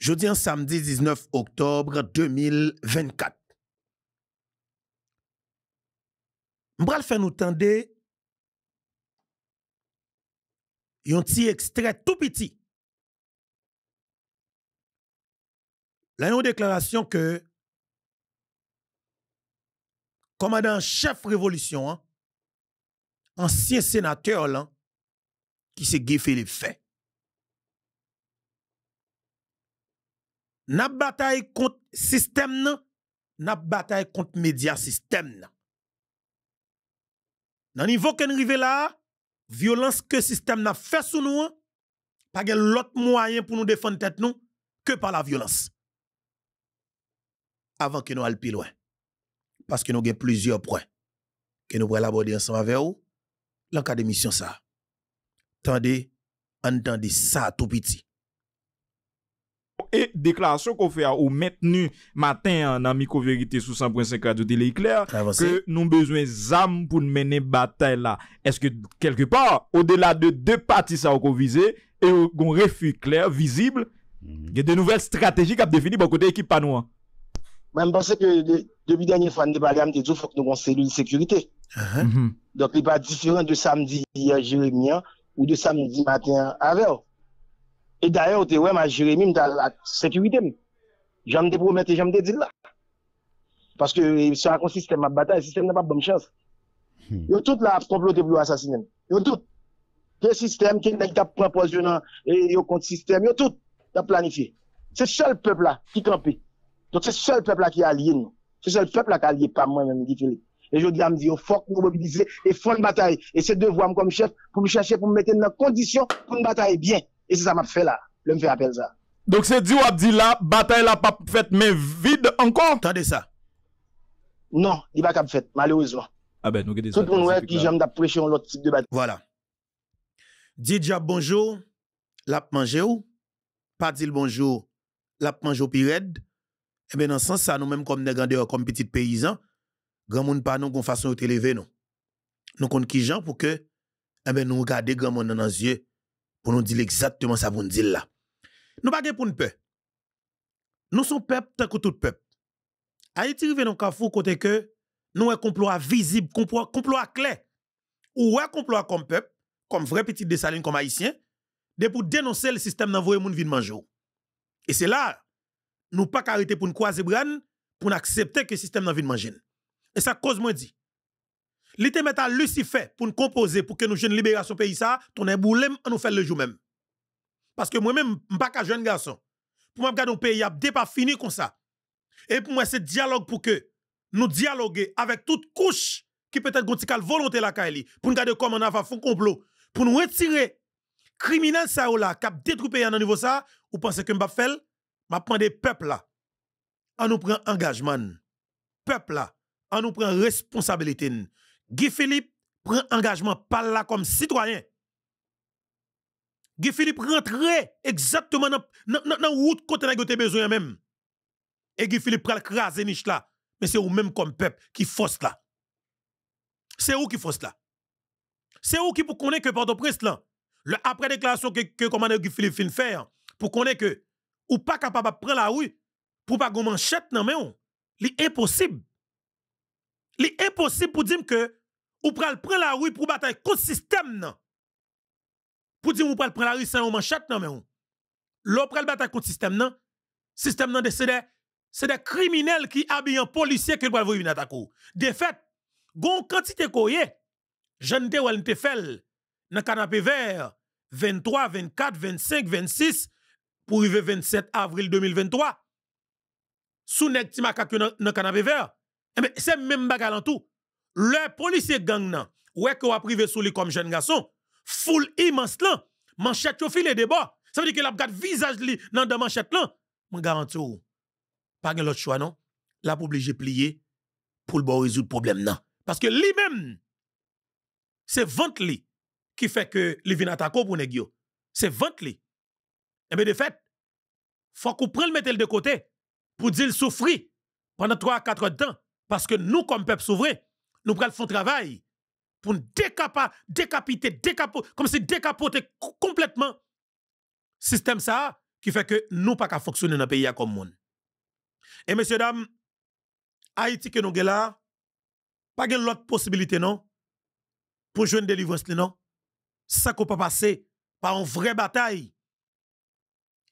Jeudi en samedi 19 octobre 2024. Mbral fè nous tende yon ti extrait tout petit. La déclaration que que commandant chef révolution, hein, ancien sénateur qui qui se Guy Philippe n'a bataille contre système nan, n'a bataille contre média système Dans le niveau nous arrivons là, violence que système n'a fait sur nous, pas d'autre l'autre moyen pour nous défendre que par la violence. Avant que nous allions plus loin. Parce que nous avons plusieurs points que nous pourrions aborder ensemble avec vous dans cas ça. Tendez, entendez ça tout petit. E deklarasyon kon fe a ou mettenu maten nan miko verite sou 100.5 adyo dile yikler, ke nou bezwen zam pou n menen batay la. Eske kelke par, ou delade de pati sa ou kon vize, e ou kon refi kler, vizibl, gen de nouvel strategi kap defini bon kote ekip panou an. Mwen mpase ke debi danyen fwande bagam te zo fok nou kon selou li sekurite. Dok li ba diferan de uh-huh. mm-hmm. samdi jeremyan ou de samdi maten aveo. Et d'ailleurs, tu vois, ma la sécurité. Je me promets et j'aimerais dire là. Parce que c'est un système, à bataille, le système n'a pas de bonne chance. Hmm. y a tout la comploté pour assassiner. a tout. Quel système, quel n'est pas proposé, et yo contre système, yo tout. Yo planifié. C'est seul peuple là qui campe. Donc c'est seul peuple là qui est allié non. C'est seul peuple là qui est allié, pas moi-même, dit Philippe. Et je dis, il faut nous mobilisez et faire une bataille. Et c'est devoir comme chef pour me chercher, pour me mettre dans la condition pour une bataille bien. Et c'est ça m'a fait là. Le fait appel ça. Donc c'est dit ou dit là, bataille la pas fait, mais vide encore. Attendez ça. Non, il va pas fait, malheureusement. Ah ben, nous Tout le monde qui j'aime d'apprécier un autre type de bataille. Voilà. Dit bonjour, la mangé ou? Pas dit le bonjour, la mangé au pirède. Eh ben, dans ce sens, ça nous même comme des grandeurs, comme petit paysans, grand monde pas nous qu'on façon de te lever, non. Nous compte qui j'en pour que, eh ben, nous regarder grand monde dans nos yeux pour nous dire exactement ça pour nous dire là. Nous pas pour nous peur. Nous sommes peuple tant que tout peuple. Haïti arrive dans carrefour côté que nous un complot visible, complot complot clair. Ou un complot comme peuple, comme vrai petit dessaline comme haïtien, de pour dénoncer le système d'envoyer vie de manger. Et c'est là nous pas arrêter pour nous croiser bran pour accepter que le système n'a de manger. Et ça cause moi dit L'été à Lucifer pour nous composer pour que nous jeunes libération pays ça, ton boulem nous fait le jour même. Parce que moi-même, je ne pas un jeune garçon. Pour moi, regarder un pays, il pas fini comme ça. Et pour moi, c'est dialogue pour que nous dialoguer avec toute couche qui peut-être la volonté la Kaili, pour nous garder comment on a fait un complot, pour nous retirer criminel ça ou là, qui a détruit pays à niveau ça, ou pensez que je vais m'a prendre des peuples là. nous prend engagement. Peuple là, on nous prend responsabilité. Guy Philippe prend engagement par là comme citoyen. Guy Philippe rentre exactement dans la route côté vous avez besoin même. Et Guy Philippe prend craser niche là. Mais c'est vous même comme peuple qui force là. C'est vous qui force là. C'est vous qui pour connaître que Port-au-Prince là. Le après déclaration que, le commandant Guy Philippe fin faire pour connaître que ou pas capable de prendre la rue pour pas gommer manchette non mais c'est impossible li impossible pour dire que ou pral la rue pour battre contre le système. pour dire ou pral la rue sans manchette non mais men ou. Lò pral bataille contre système non système non de des de, criminels qui habillent ki qui pral voy vin De fait gon kantite koye, te wèl dans fel, vert 23, 24, 25, 26, pour le 27 avril 2023. sous nek ti makak canapé vert eh ben, c'est même bagarre en tout. Le policier gang nan, ouais qu'on a privé sous lui comme jeune garçon, foule immense là, manchette yo filet de bord. Ça veut dire qu'il a gardé visage li dans la manchette là. Je garantis ou, pas l'autre choix non. La pour obligé plier pour le résoudre problème nan. Parce que lui-même, c'est vente li qui fait que li vient attaquer pour nèg C'est vente li. Et eh bien de fait, faut qu'on prenne le mettre de côté pour dire souffrir pendant 3 à 4 ans temps parce que nous, comme peuple souverain, nous prenons le travail pour décapa, décapiter, décapo, comme si décapoter complètement système ça qui fait que nous pas qu'à fonctionner dans le pays comme monde. Et messieurs, dames, Haïti que nous avons là, pas de l'autre possibilité non, pour jouer une délivrance non. Ça qu'on peut passer par une vraie bataille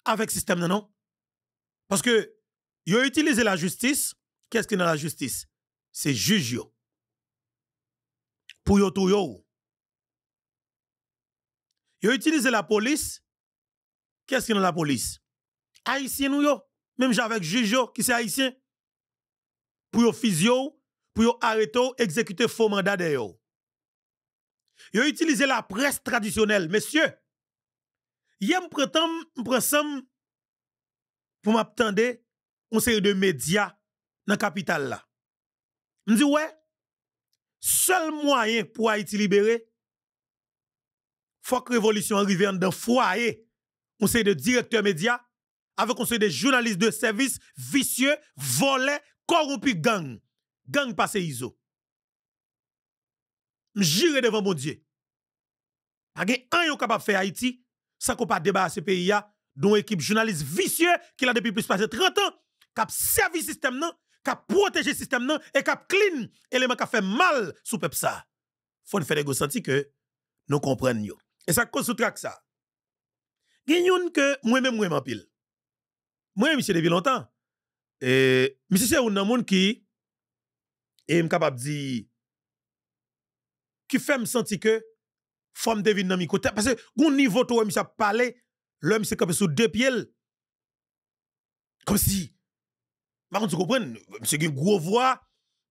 avec le système non. Parce que, vous utilisez utilisé la justice qu'est-ce qui est dans la justice? C'est juge Pour yo tout yo. Yo utilisé la police. Qu'est-ce qui est dans la police? Haïtien nous yo. Même j'avec juge qui c'est haïtien. Pour yo physio, pour yo arrêter, exécuter faux mandat de yo. Yo utilisé la presse traditionnelle. Messieurs, yem prétend, pour m'attendre, on série de médias dans la capitale là. Je dis, ouais, seul moyen pour Haïti libérer, faut que révolution arrive dans foyer, conseil de directeur médias avec conseil de journalistes de service vicieux, volés, corrompus, gang. Gang passé ISO. jure devant mon Dieu. Pas un yon capable faire Haïti sans qu'on pas débat à ce pays dont équipe journaliste vicieux qui a depuis plus de 30 ans, qui a servi système qui protège le système nan, et qui clean élément qui fait mal sous peuple ça. Faut faire des sentir que nous comprenons. Et ça cause track ça. Gagnon que moi-même moi en pile. Moi monsieur depuis longtemps. Et monsieur c'est un monde qui est capable de dire qui fait me sentir que forme me deviner dans mes parce que au niveau toi monsieur parler l'homme c'est comme sous deux pieds. Comme si par contre, vous comprenez, monsieur qui gros voix,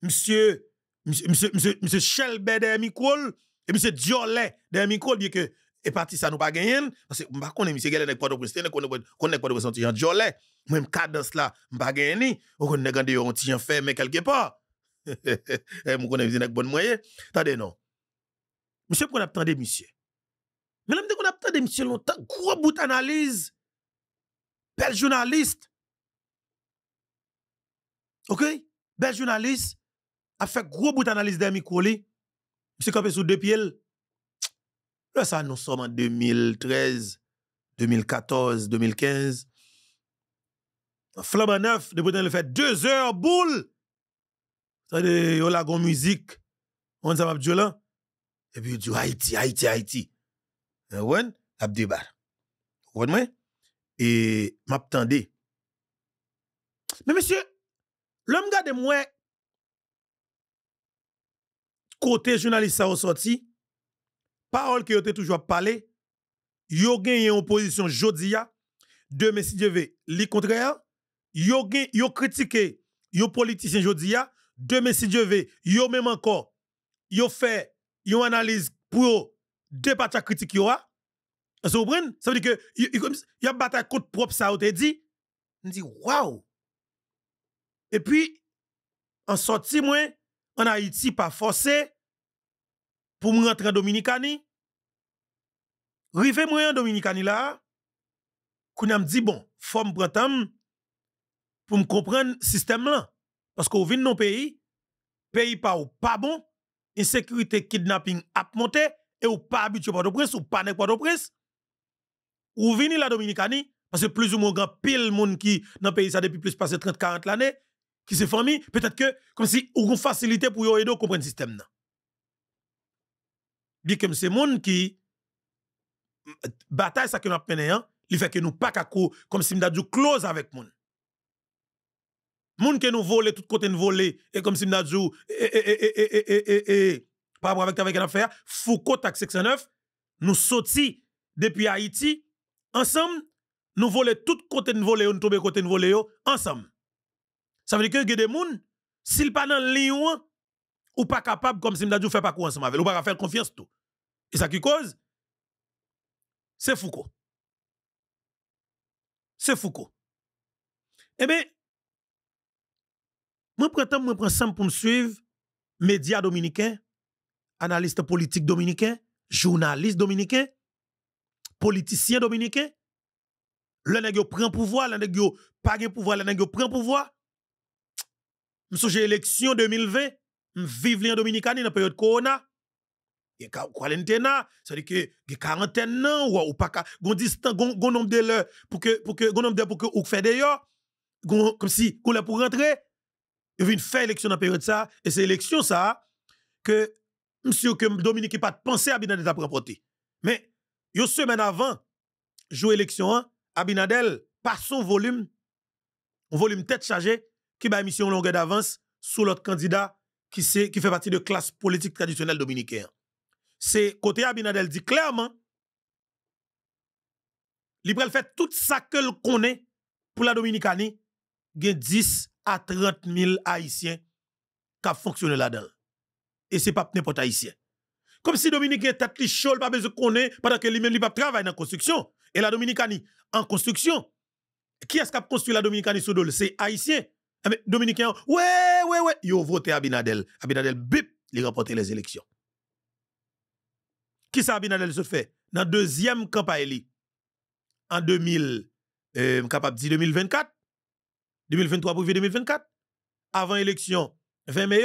monsieur, monsieur, monsieur, monsieur Shelbert de Micole, et monsieur Diolet de Micole, bien que, et parti ça nous pas gagné, parce que, je ne connais monsieur Galen avec Port-au-Prince, je connais Port-au-Prince, un petit Diolet, même cadence là, je ne pas gagné, on connaît quand un fait fermé quelque part. Je eh, connais monsieur avec bon moyen. Attendez, non. Monsieur, qu'on attendait, monsieur. mais là Madame, qu'on attendait, monsieur, longtemps, gros bout d'analyse, bel journaliste, OK Bel journaliste a fait gros bout d'analyse d'un micro li. Monsieur campé sous deux pieds. Là ça nous sommes en 2013, 2014, 2015. Flambe neuf, de le fait deux heures boule. Ça de yo la musique. On s'en va là. Et puis il Haïti, Haïti, Haïti. Eh, ouais, a abdibar. Vous moi. Et tendé. Mais monsieur L'homme gade moins côté journaliste ça ressorti parole que était toujours parlé yo gagné en opposition jodia deux si Dieu veut li contraire yo gen, yo critiqué yo politicien jodia demain si je veut yo même encore yo fait une analyse pour deux parties critiques yo a vous comprenez ça veut dire que y a bataille contre propre ça ou te dit on dit waouh et puis, en sorti, moi, en Haïti, pas forcé, pour me rentrer en Dominicani. Rive moi en Dominicani là, qu'on me dit, bon, faut me prendre pour me comprendre le système là. Parce qu'on vient dans pays, pays pas ou pas bon, insécurité, kidnapping a monté, et ou pas habitué à pas presse ou pas n'est pas au presse, Ou vini la Dominicani, parce que plus ou moins grand pile monde qui dans pays ça depuis plus de 30-40 l'année, qui se famille, peut-être que, comme si, ou une facilité pour yon aider comprendre le système. Nan. Bien que c'est monde qui, bataille ça que nous avons mené, hein, il fait que nous pas qu'à comme si nous avons close avec monde. Moun que nous vole, tout côté nous voler et comme si nous avons et eh, eh, eh, par rapport avec avec affaire Foucault taxe 69 nous soti depuis Haïti ensemble nous voler tout côté nous voler nous tomber côté nous voler ensemble ça veut dire que des gens, s'ils pas dans le ou pas capable, comme si fait pas quoi ensemble avec, ou pas faire confiance tout. Et ça qui cause, c'est Foucault. C'est Foucault. Eh bien, je prends temps, je prends temps pour me suivre, médias dominicains, analystes politiques dominicains, journalistes dominicains, politiciens dominicains. Le nèg prend pouvoir, le nèg yo pas pouvoir, le nèg prend pouvoir j'ai élection 2020, vive en Dominique dans la période Corona. Il y a quarantaine, c'est-à-dire que il y a quarantaine ou, ou pas gon distance un nombre de l'heure pour que pour que nombre de pour que ou fait d'ailleurs, comme si qu'on pour rentrer il vient faire élection dans la période ça et c'est élection ça que monsieur que Dominique pas pensé à Abinadel à apporter. mais une semaine avant jouer élection Abinadel par son volume un volume tête chargée qui émettre mission longueur d'avance sur l'autre candidat qui, fait partie de classe politique traditionnelle dominicaine. C'est côté Abinadel dit clairement, il fait tout ça que le connaît pour la Dominicanie, il 10 à 30 000 Haïtiens qui fonctionnent là-dedans. Et ce n'est pas n'importe Haïtien. Comme si Dominicain tête chaud, pas besoin pendant que lui-même lui pas travaille dans construction. Et la Dominicanie en construction. Qui est-ce qui a construit la Dominicanie sous d'autres? C'est haïtien. Ah, Dominique, ouais, ouais, ouais, ils ont voté Abinadel. Abinadel, bip, il a remporté les élections. Qui ça Abinadel se fait Dans la deuxième campagne, en 2000, euh, capable de 2024, 2023 pour 2024, avant l'élection, 20 mai,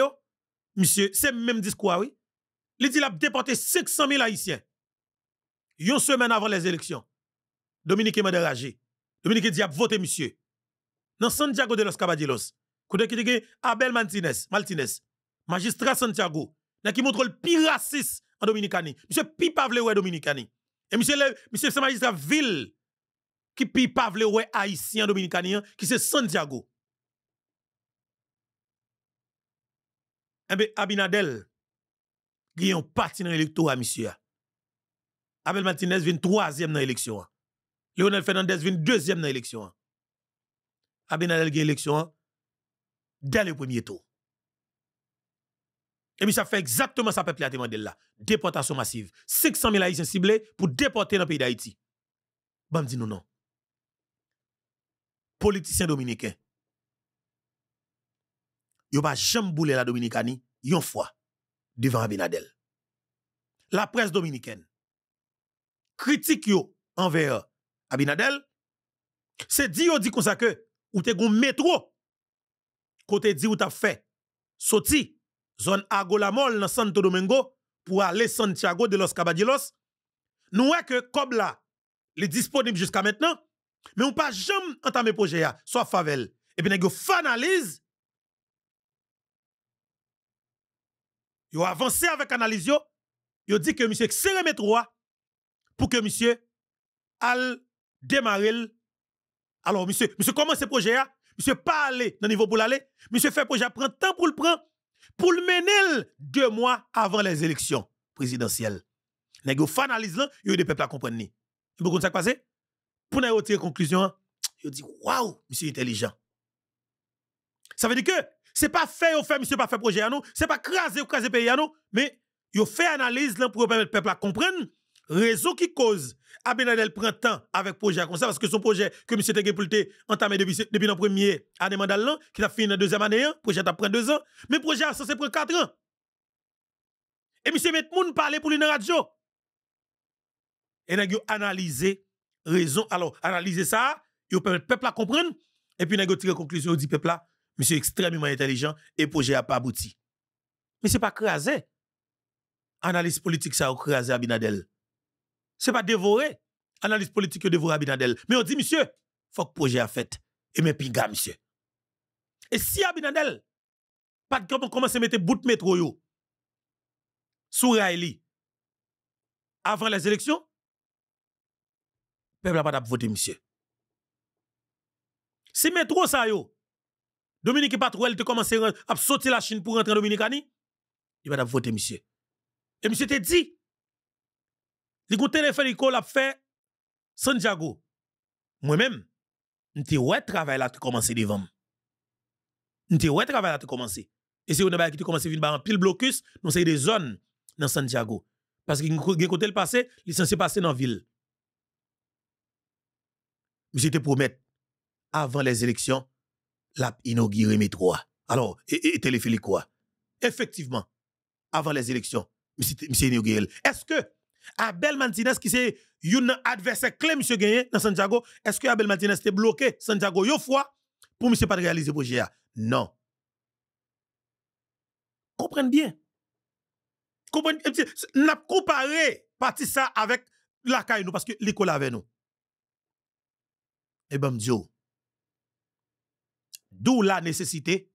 monsieur, c'est même discours, oui. Il dit qu'il a déporté 500 000 Haïtiens. Une semaine avant les élections, Dominique est Dominique dit a voté, monsieur dans Santiago de los Caballeros, côté qui dit Abel Martinez, Martinez, magistrat Santiago, qui montre le pire raciste en Dominicanie. Monsieur pi pavle ouais Dominicanie. Et monsieur le, monsieur magistrat ville qui pi pavle ouais haïtien dominicanien qui c'est Santiago. Et eh ben, Abinadel, qui est un parti dans l'électorat, monsieur. Abel Martinez vient troisième dans l'élection. Lionel Fernandez vient deuxième dans l'élection. Abinadel gagne l'élection hein, dès le premier tour. Et puis ça fait exactement ça peuple a demandé là. Déportation massive. 500 000 Haïtiens ciblés pour déporter dans le pays d'Haïti. Bon dit non non. Politicien dominicain. Yo pas jamais la Dominicanie une fois devant Abinadel. La presse dominicaine critique yo envers Abinadel. C'est dit on dit comme ça que ou te gon métro côté dit ou t'a fait sorti zone Agolamol dans Santo Domingo pour aller Santiago de los Caballeros nous est que Cobla, les disponible jusqu'à maintenant mais on pas jamais entamé projet là soit favel et puis il y yo avancé avec analyse yo yo dit que monsieur serre métro pour que monsieur al démarrer alors, monsieur, monsieur, comment ce projet là hein? Monsieur, pas aller dans le niveau pour l'aller. Monsieur, fait projet, prend temps pour le prendre, pour le mener deux mois avant les élections présidentielles. faites l'analyse, fanalise vous avez des peuples à comprendre Vous comprenez ça passé? Pour nous tirer conclusion, vous hein, dit waouh, monsieur intelligent. Ça veut dire que ce n'est pas fait au fait monsieur pas fait projet à nous, c'est pas craser ou craser pays à nous, mais vous fait analyse là pour permettre peuple à comprendre raison qui cause Abinadel prend temps avec projet comme ça parce que son projet que M. Tegué pour entamé depuis depuis premier année qui a fini dans deuxième année le hein, projet a pris deux ans mais projet a censé prendre quatre ans et M. met parlait pour une radio et a analyser raison alors analyser ça il le peuple à comprendre et puis tiré la conclusion dit peuple là monsieur extrêmement intelligent et projet n'a pas abouti mais ce n'est pas crasé analyse politique ça a crasé Abinadel n'est pas dévoré. Analyse politique que à Abinadel. Mais on dit, monsieur, faut que projet a fait. Et mais piga, monsieur. Et si Abinadel, pas de comment commencer à mettre bout de métro, sous Raeli, avant les élections, peuple n'a pas voter, monsieur. Si métro ça, yo, Dominique Patrouel te commencé à sortir la Chine pour rentrer en Dominicani, il va voter, monsieur. Et monsieur te dit, Li gon téléphonique l'a fait Santiago. Moi-même, m'te ouais travail là qui commencé devant. M'te ouais travail là qui commencé. Et c'est une bail qui commencé vinn en pile blocus, nous c'est des zones dans Santiago parce que gen côté le passé, il censé passer dans la ville. Mais te promettre avant les élections, l'a inauguré métro. Alors, et, et quoi Effectivement, avant les élections, monsieur, monsieur inauguré. Est-ce que Abel Martinez qui c'est un adversaire clé M. gagné dans Santiago, est-ce que Abel Martinez était bloqué Santiago yo fois pour monsieur pas réaliser projet Non. Comprenez bien. Comprenez n'a comparé parti ça avec la nous parce que l'école avait nous. Et eh ben dis oh. D'où la nécessité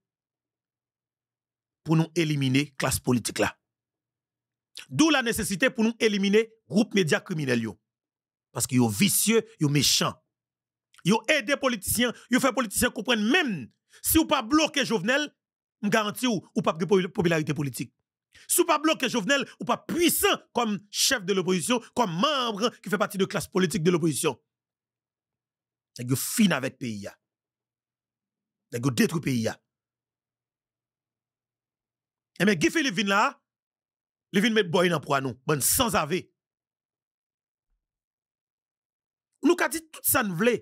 pour nous éliminer classe politique là. D'où la nécessité pour nous éliminer groupe médias criminels. Parce qu'ils sont vicieux, ils sont méchants. Ils aident les politiciens, ils fait politiciens comprendre même si vous pas bloqué Jovenel, je garantis ou, pas de popularité politique. Si vous pas bloqué Jovenel, ou pas puissant comme chef de l'opposition, comme membre qui fait partie de la classe politique de l'opposition. C'est que fin avec pays. C'est que détruit pays. Et eh mais Guy Philippe là, les villes met boy nan nous. nou, ban sans ave. nous ka dit tout ça nous voulons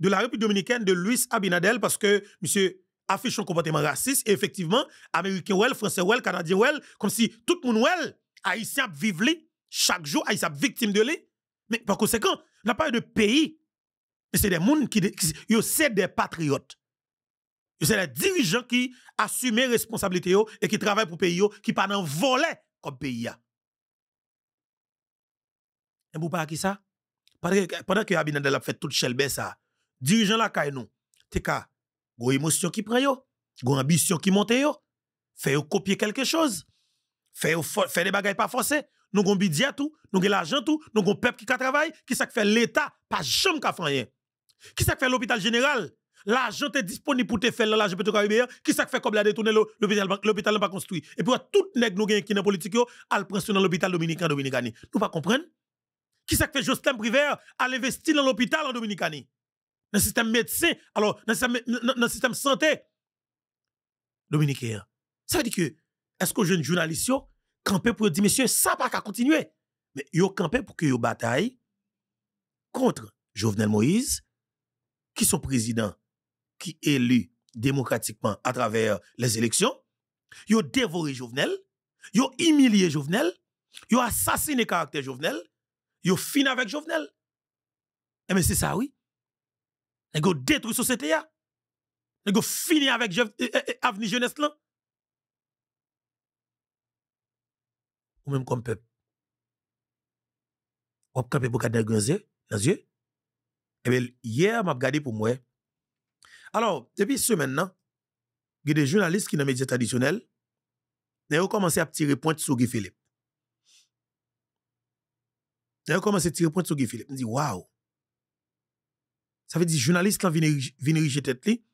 de la République Dominicaine de Luis Abinadel parce que monsieur affiche un comportement raciste et effectivement, Américain ouel, Français ouel, Canadien ouel, comme si tout le monde ouel, Haïtien vive li, chaque jour Haïtien victime de lui. Mais par conséquent, n'a pas de pays, mais c'est des gens qui, qui c'est des patriotes. C'est des dirigeants qui assument responsabilité et qui travaillent pour pays pays, qui pendant volaient. volet comme pays. Et vous parlez qui ça? Pendant que Abinadel a fait toute chelbe ça, dirigeant la caille nous, t'es qu'à, Go émotion qui prend yo, go ambition qui monte yo, fait copier quelque chose, fait des bagailles pas forcées, nous avons budget tout, nous avons l'argent tout, nous avons peuple qui travaille, qui ça fait l'État, pas jamais ka faire rien. Qui ça fait l'hôpital général, l'argent est disponible pour te faire l'argent pétrole qui ça fait comme la détourner l'hôpital l'hôpital pas construit et puis tout nèg nous qui dans politique à al dans l'hôpital dominicain dominicani nous pas comprendre qui ça fait Justin Privé à investir dans l'hôpital en dominicani dans le système médecin alors dans le système, santé dominicain ça veut dire que est-ce que jeune journaliste yo campé pour dire monsieur ça pas qu'à continuer mais yo campé pour que yo bataille contre Jovenel Moïse qui sont président qui est élu démocratiquement à travers les élections, ils ont dévoré Jovenel, ils ont humilié Jovenel, ils ont assassiné caractère Jovenel, ils ont fini avec Jovenel. Et eh, mais c'est ça, oui. Ils ont détruit la société. Ils ont fini avec euh, euh, euh, Avenir Jeunesse. Ou même comme peuple. Ou avez pour dans yeux. Eh bien, hier, m'a regardé pour moi. Alors, depuis ce maintenant, il y a des journalistes qui dans les médias traditionnels, ils ont commencé à tirer point sur Guy Philippe. Ils ont commencé à tirer point sur Guy Philippe. Ils ont dit waouh. Ça veut dire journalistes qui vient riche tête li,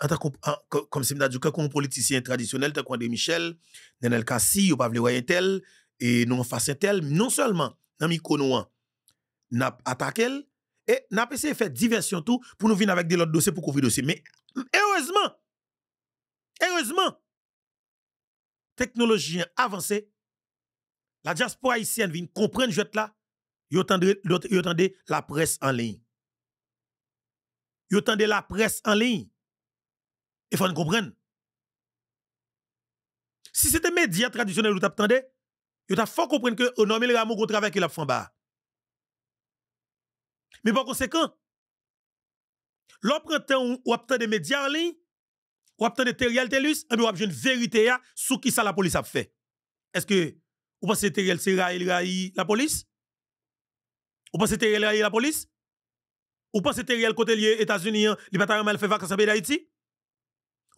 en tant que, comme si dit, comme politicien traditionnel, comme André Michel, Nenel Kassi, ou Pavle tel, et non face tel, non seulement, dans Mikono, n'a attaqué, et n'a pas essayé diversion tout pour nous venir avec des autres dossiers pour couvrir dossier. Mais heureusement, heureusement, technologie avancée, la diaspora haïtienne vient comprendre jette là, yo tendez la presse en ligne. Yo tendez la presse en ligne. Il faut comprendre. Si c'était médias traditionnels ou t'attendez, vous t'a fort comprendre que au nom le travail a fait bas. Mais par conséquent, l'opre ou obtient des médias en ligne, ou obtient des Teriel Telus, et bien ou une vérité hein, sur qui ça la police a fait. Est-ce que vous pensez que Teriel c'est raï la police? Vous pensez que raï la police? Vous pensez que côté lié États-Unis, hein, il pas mal fait vacances en pays d'Haïti?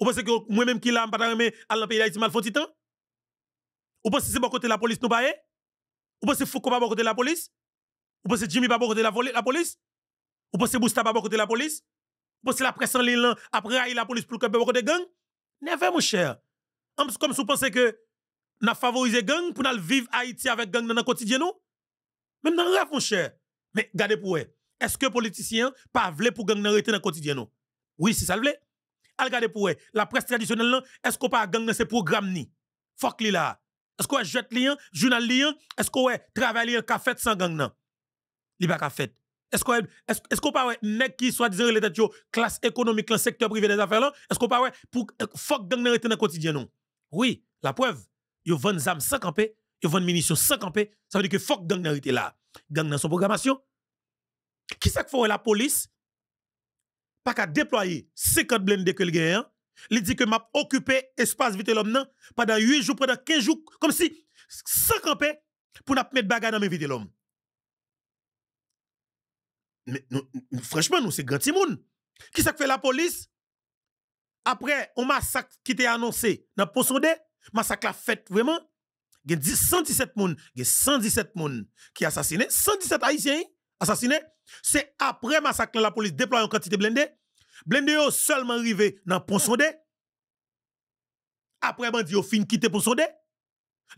Vous pensez que moi-même qui l'a pas armé à l'en pays d'Haïti mal font titan? Vous pensez que c'est bon côté la police nous pas Vous pensez que faut qu'on pas bon côté la police? Vous pensez que Jimmy va côté la, la police Vous pensez que Bousta va côté la police Vous pensez que la presse en ligne après la police pour le pas côté gang pas, mon cher. Comme si vous pensez que nous favorisé gang pour nous vivre Haïti avec gang dans le quotidien, Même dans le rêve, mon cher. Mais regardez pour vous. Est-ce que les politiciens pas veulent pour gang dans le quotidien, Oui, c'est ça le voulait. Regardez pour vous. La presse traditionnelle, est-ce qu'on pas gang dans ce programmes, ni Fuck li là. Est-ce qu'on jette lien, journal lien, est-ce qu'on travaille lien, café sans gang, non li fait. Est-ce qu'on est de qu'on pas nèg qui soit disant les classe économique, le secteur privé des affaires est-ce qu'on pas pour euh, fuck gang dans le quotidien Oui, la preuve, yo vend zam il y yo vend munitions sans p ça veut dire que fuck gang dans là. Gang dans son programmation. Qui ce que faut la police pas qu'à déployer 50 blindés que le Il hein. dit que m'a occupé espace vite l'homme pendant 8 jours pendant 15 jours comme si 5 p pour mettre des bagarre dans mes vite l'homme franchement, nous, c'est grand Qui fait la police? Après, on massacre qui était annoncé dans Ponsonde, massacre la fête vraiment. Il y a 117 personnes, il y 117 personnes qui assassiné, 117 haïtiens assassinés. C'est après massacre la police déploie une quantité blindée. Blindé seulement arrivé dans Ponsondé. Après bandi yo fin quitter Ponsondé.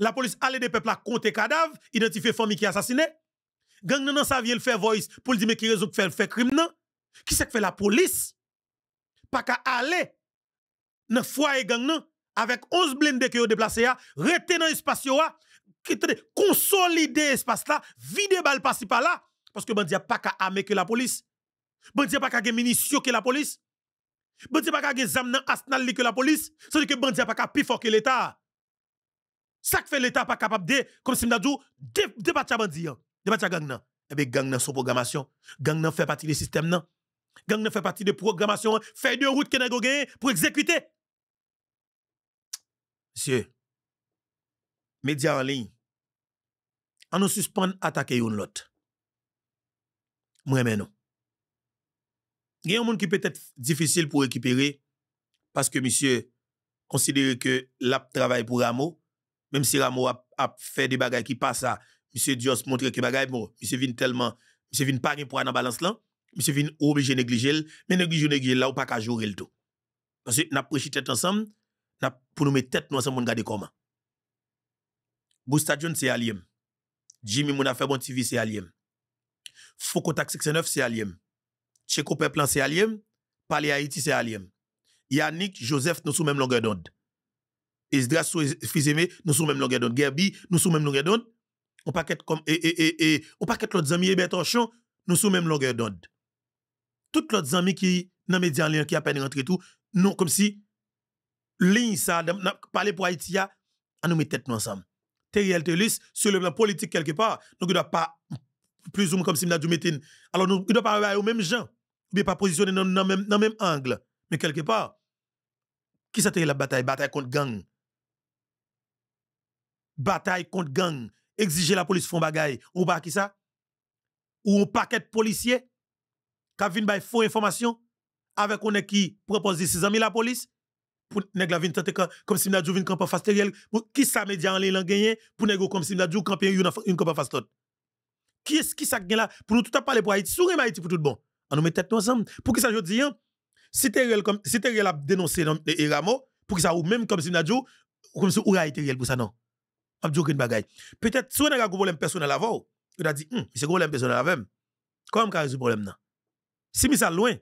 La police allait des peuples à compter cadavres, identifier famille qui assassiné gang nan sa vient faire voice pour dire mais qui résout faire faire crime non qui c'est que fait la police pas qu'à aller dans foyer gang non avec 11 blindés qui ont déplacé rester dans espace là consolider espace là vider balle par par là parce que bandi a pas qu'à armer que la police bandi a pas qu'à munitions que la police bandi pas qu'à zam dans arsenal que la police c'est dire que bandi pas qu'à plus fort que l'état ça que fait l'état pas capable de comme si m'a dit de pas gang nan. Eh bien, gang nan son programmation. Gang nan fait partie des systèmes nan. Gang nan fait partie de programmation hein. Fait de route que a pour exécuter. Monsieur, médias en ligne, on nous suspend attaquer un lot. Moi, mais non. Il y a un monde qui peut être difficile pour récupérer parce que monsieur considère que l'app travaille pour Ramo. même si Ramo a, a fait des bagages qui passent à Monsieur Dios montre que bagay bon. Monsieur vin tellement, monsieur vin pas pour dans balance là. Monsieur vin obligé négliger, mais négliger négliger là ou pas qu'à jouer le tout. Parce que nous prêché tête ensemble, pour nous mettre tête nous ensemble comment. Bousta John c'est aliem. Jimmy Mouna fait bon TV c'est aliem. Foucault 69 c'est aliem. Checo Peplan c'est aliem. Palais Haïti c'est aliem. Yannick Joseph nous sommes même longueur d'onde. Esdras Fizeme nous sommes même longueur d'onde. Gerbi nous sommes même longueur d'onde on pas comme et et et on paquet l'autre ami eh Bertochon, nous sommes même longueur d'onde. Toutes l'autre amis qui dans média lien qui a peine rentré tout, non comme si ligne ça parler pour Haïti à nous mettre tête ensemble. Teriel Telis sur le plan politique quelque part, nous ne doit pas plus ou moins comme si nous dû mettre alors nous ne doit pas au mêmes gens, doit pas positionner dans le même angle, mais quelque part qui à la bataille bataille contre gang. Bataille contre gang exiger la police font bagaille ou pas qui ça ou un paquet de policiers qui viennent bay faux information avec on qui propose ses amis la police pour nèg la vinn tenter comme si n'a vinn camp pour qui ça média en ligne gagné pour nèg comme si n'a djou camper une camp fastot qui est-ce qui ça gagne là pour nous tout à parler pour Haïti sourire Haïti pour tout bon on nous met tête ensemble pour qui ça je dis hein? si Teriel comme si Teriel a dénoncé Ramo pour qui ça ou même comme si n'a djou comme si ou Haïti pour ça non Peut-être, si on a un problème personnel avant, il a dit, c'est un problème personnel avec moi. Hmm, Comment on résoudre le problème? là Si je suis loin,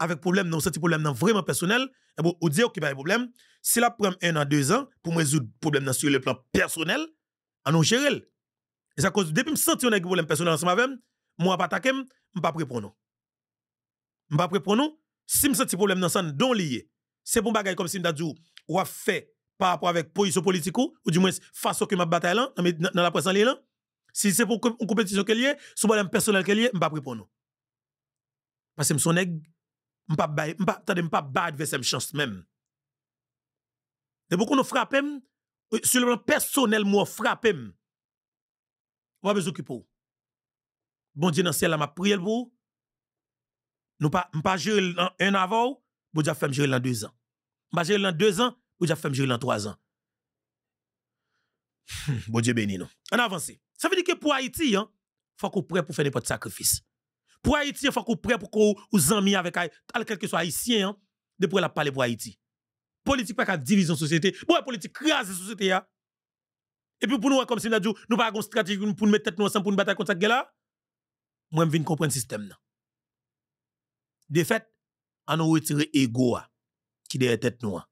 avec problème, non, un problème vraiment personnel, et eh bon, on dit qu'il n'y a un problème. Si la prend un an, deux ans, pour résoudre le problème sur le plan personnel, on a gérer. Et depuis que je sens qu'on a un problème personnel ensemble avec moi, moi, pas attaquer, je ne pas ne Je pas Si je sens un problème dans le don lié, c'est un bagaille comme si je dit, ou a fait par rapport avec position politique ou du moins face au que ma bataille là dans la presse là si c'est pour une compétition qu'elle est sous problème personnel qu'elle est m'pas répondre parce que mon nèg m'pas m'pas attendez m'pas bat adversaire chance même de beaucoup nous frapper euh, sur le plan personnel moi frapper on va besoin occuper bon Dieu dans ciel là m'a prier pour nous pas m'pas gérer un avant je vais fait gérer dans deux ans m'pas gérer dans deux ans ou j'ai fait me jury dans trois ans. Hmm, bon Dieu béni nous. On avance. Ça veut dire que pour Haïti, il hein, faut qu'on prêt pour faire n'importe sacrifice. Pour Haïti, il faut qu'on prêt pour qu'on vous amis avec Haïti, quel soit haïtien, hein, de pour la parler pour Haïti. Politique pas qu'à division société. Bon, politique crase société hein Et puis pour nous, comme si nous nous pas une stratégie pour nous mettre tête nous ensemble pour nous battre contre ça là. Moi, je viens comprendre le système là. De fait, on a retiré ego qui derrière tête noire.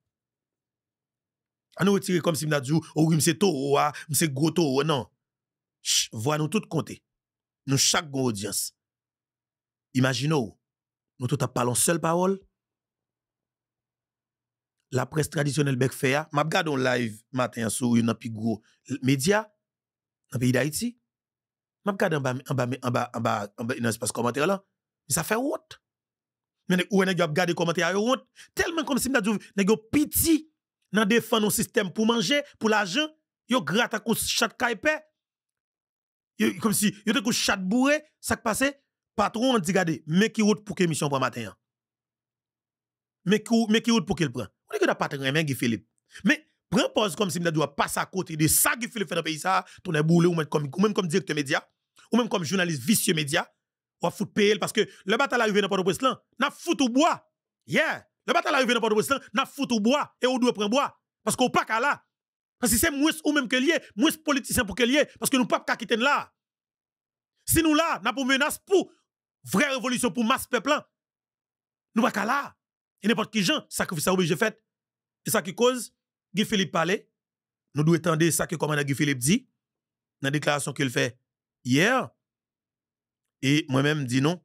On nous retire comme si on a dit, oh oui, c'est a c'est gros Toro, non. Voilà, nous tous compter. Nous, chaque audience. Imaginons, nous tous parlons seule parole. La presse traditionnelle bec fait, m'a en live matin sur une plus gros média dans le pays d'Haïti. Je regarde en bas en bas en bas en bas en bas dans espace commentaire là. Mais ça fait honte. Mais où est-ce que vous honte tellement comme si m'a dit, petit nan défend nos système pour manger, pour l'argent, yo gratte à cause chat kaipe. comme si yo te cause chat bourré, ça passe, patron on dit gade, mais qui route pour qu'émission mission prend matin. Mais qui mais qui route pour qu'il prend. On que da patron mais Guy Philippe. Mais prend pause comme si m'da doit passer à côté de ça Guy Philippe fait dans pays ça, tourner boule ou même comme ou même comme directeur média ou même comme journaliste vicieux média, ou a foutre payer parce que le bataille arrivé dans Port-au-Prince là, n'a foutu au bois. Yeah. Le bataille arrive dans port au on n'a foutu bois et on doit prendre bois parce qu'on pas qu'à là. Parce que c'est moins ou même que lié, moins politicien pour que lié parce que nous pas qu'à quitter là. Si nous là, n'a pour menace pour vraie révolution pour masse peuple Nous pas qu'à là. Et n'importe qui Jean sacrifice ça obligé fait. Et ça qui cause Guy Philippe parler. Nous devons attendre ça que commandant Guy Philippe dit dans la déclaration qu'il fait hier. Et moi-même dis non,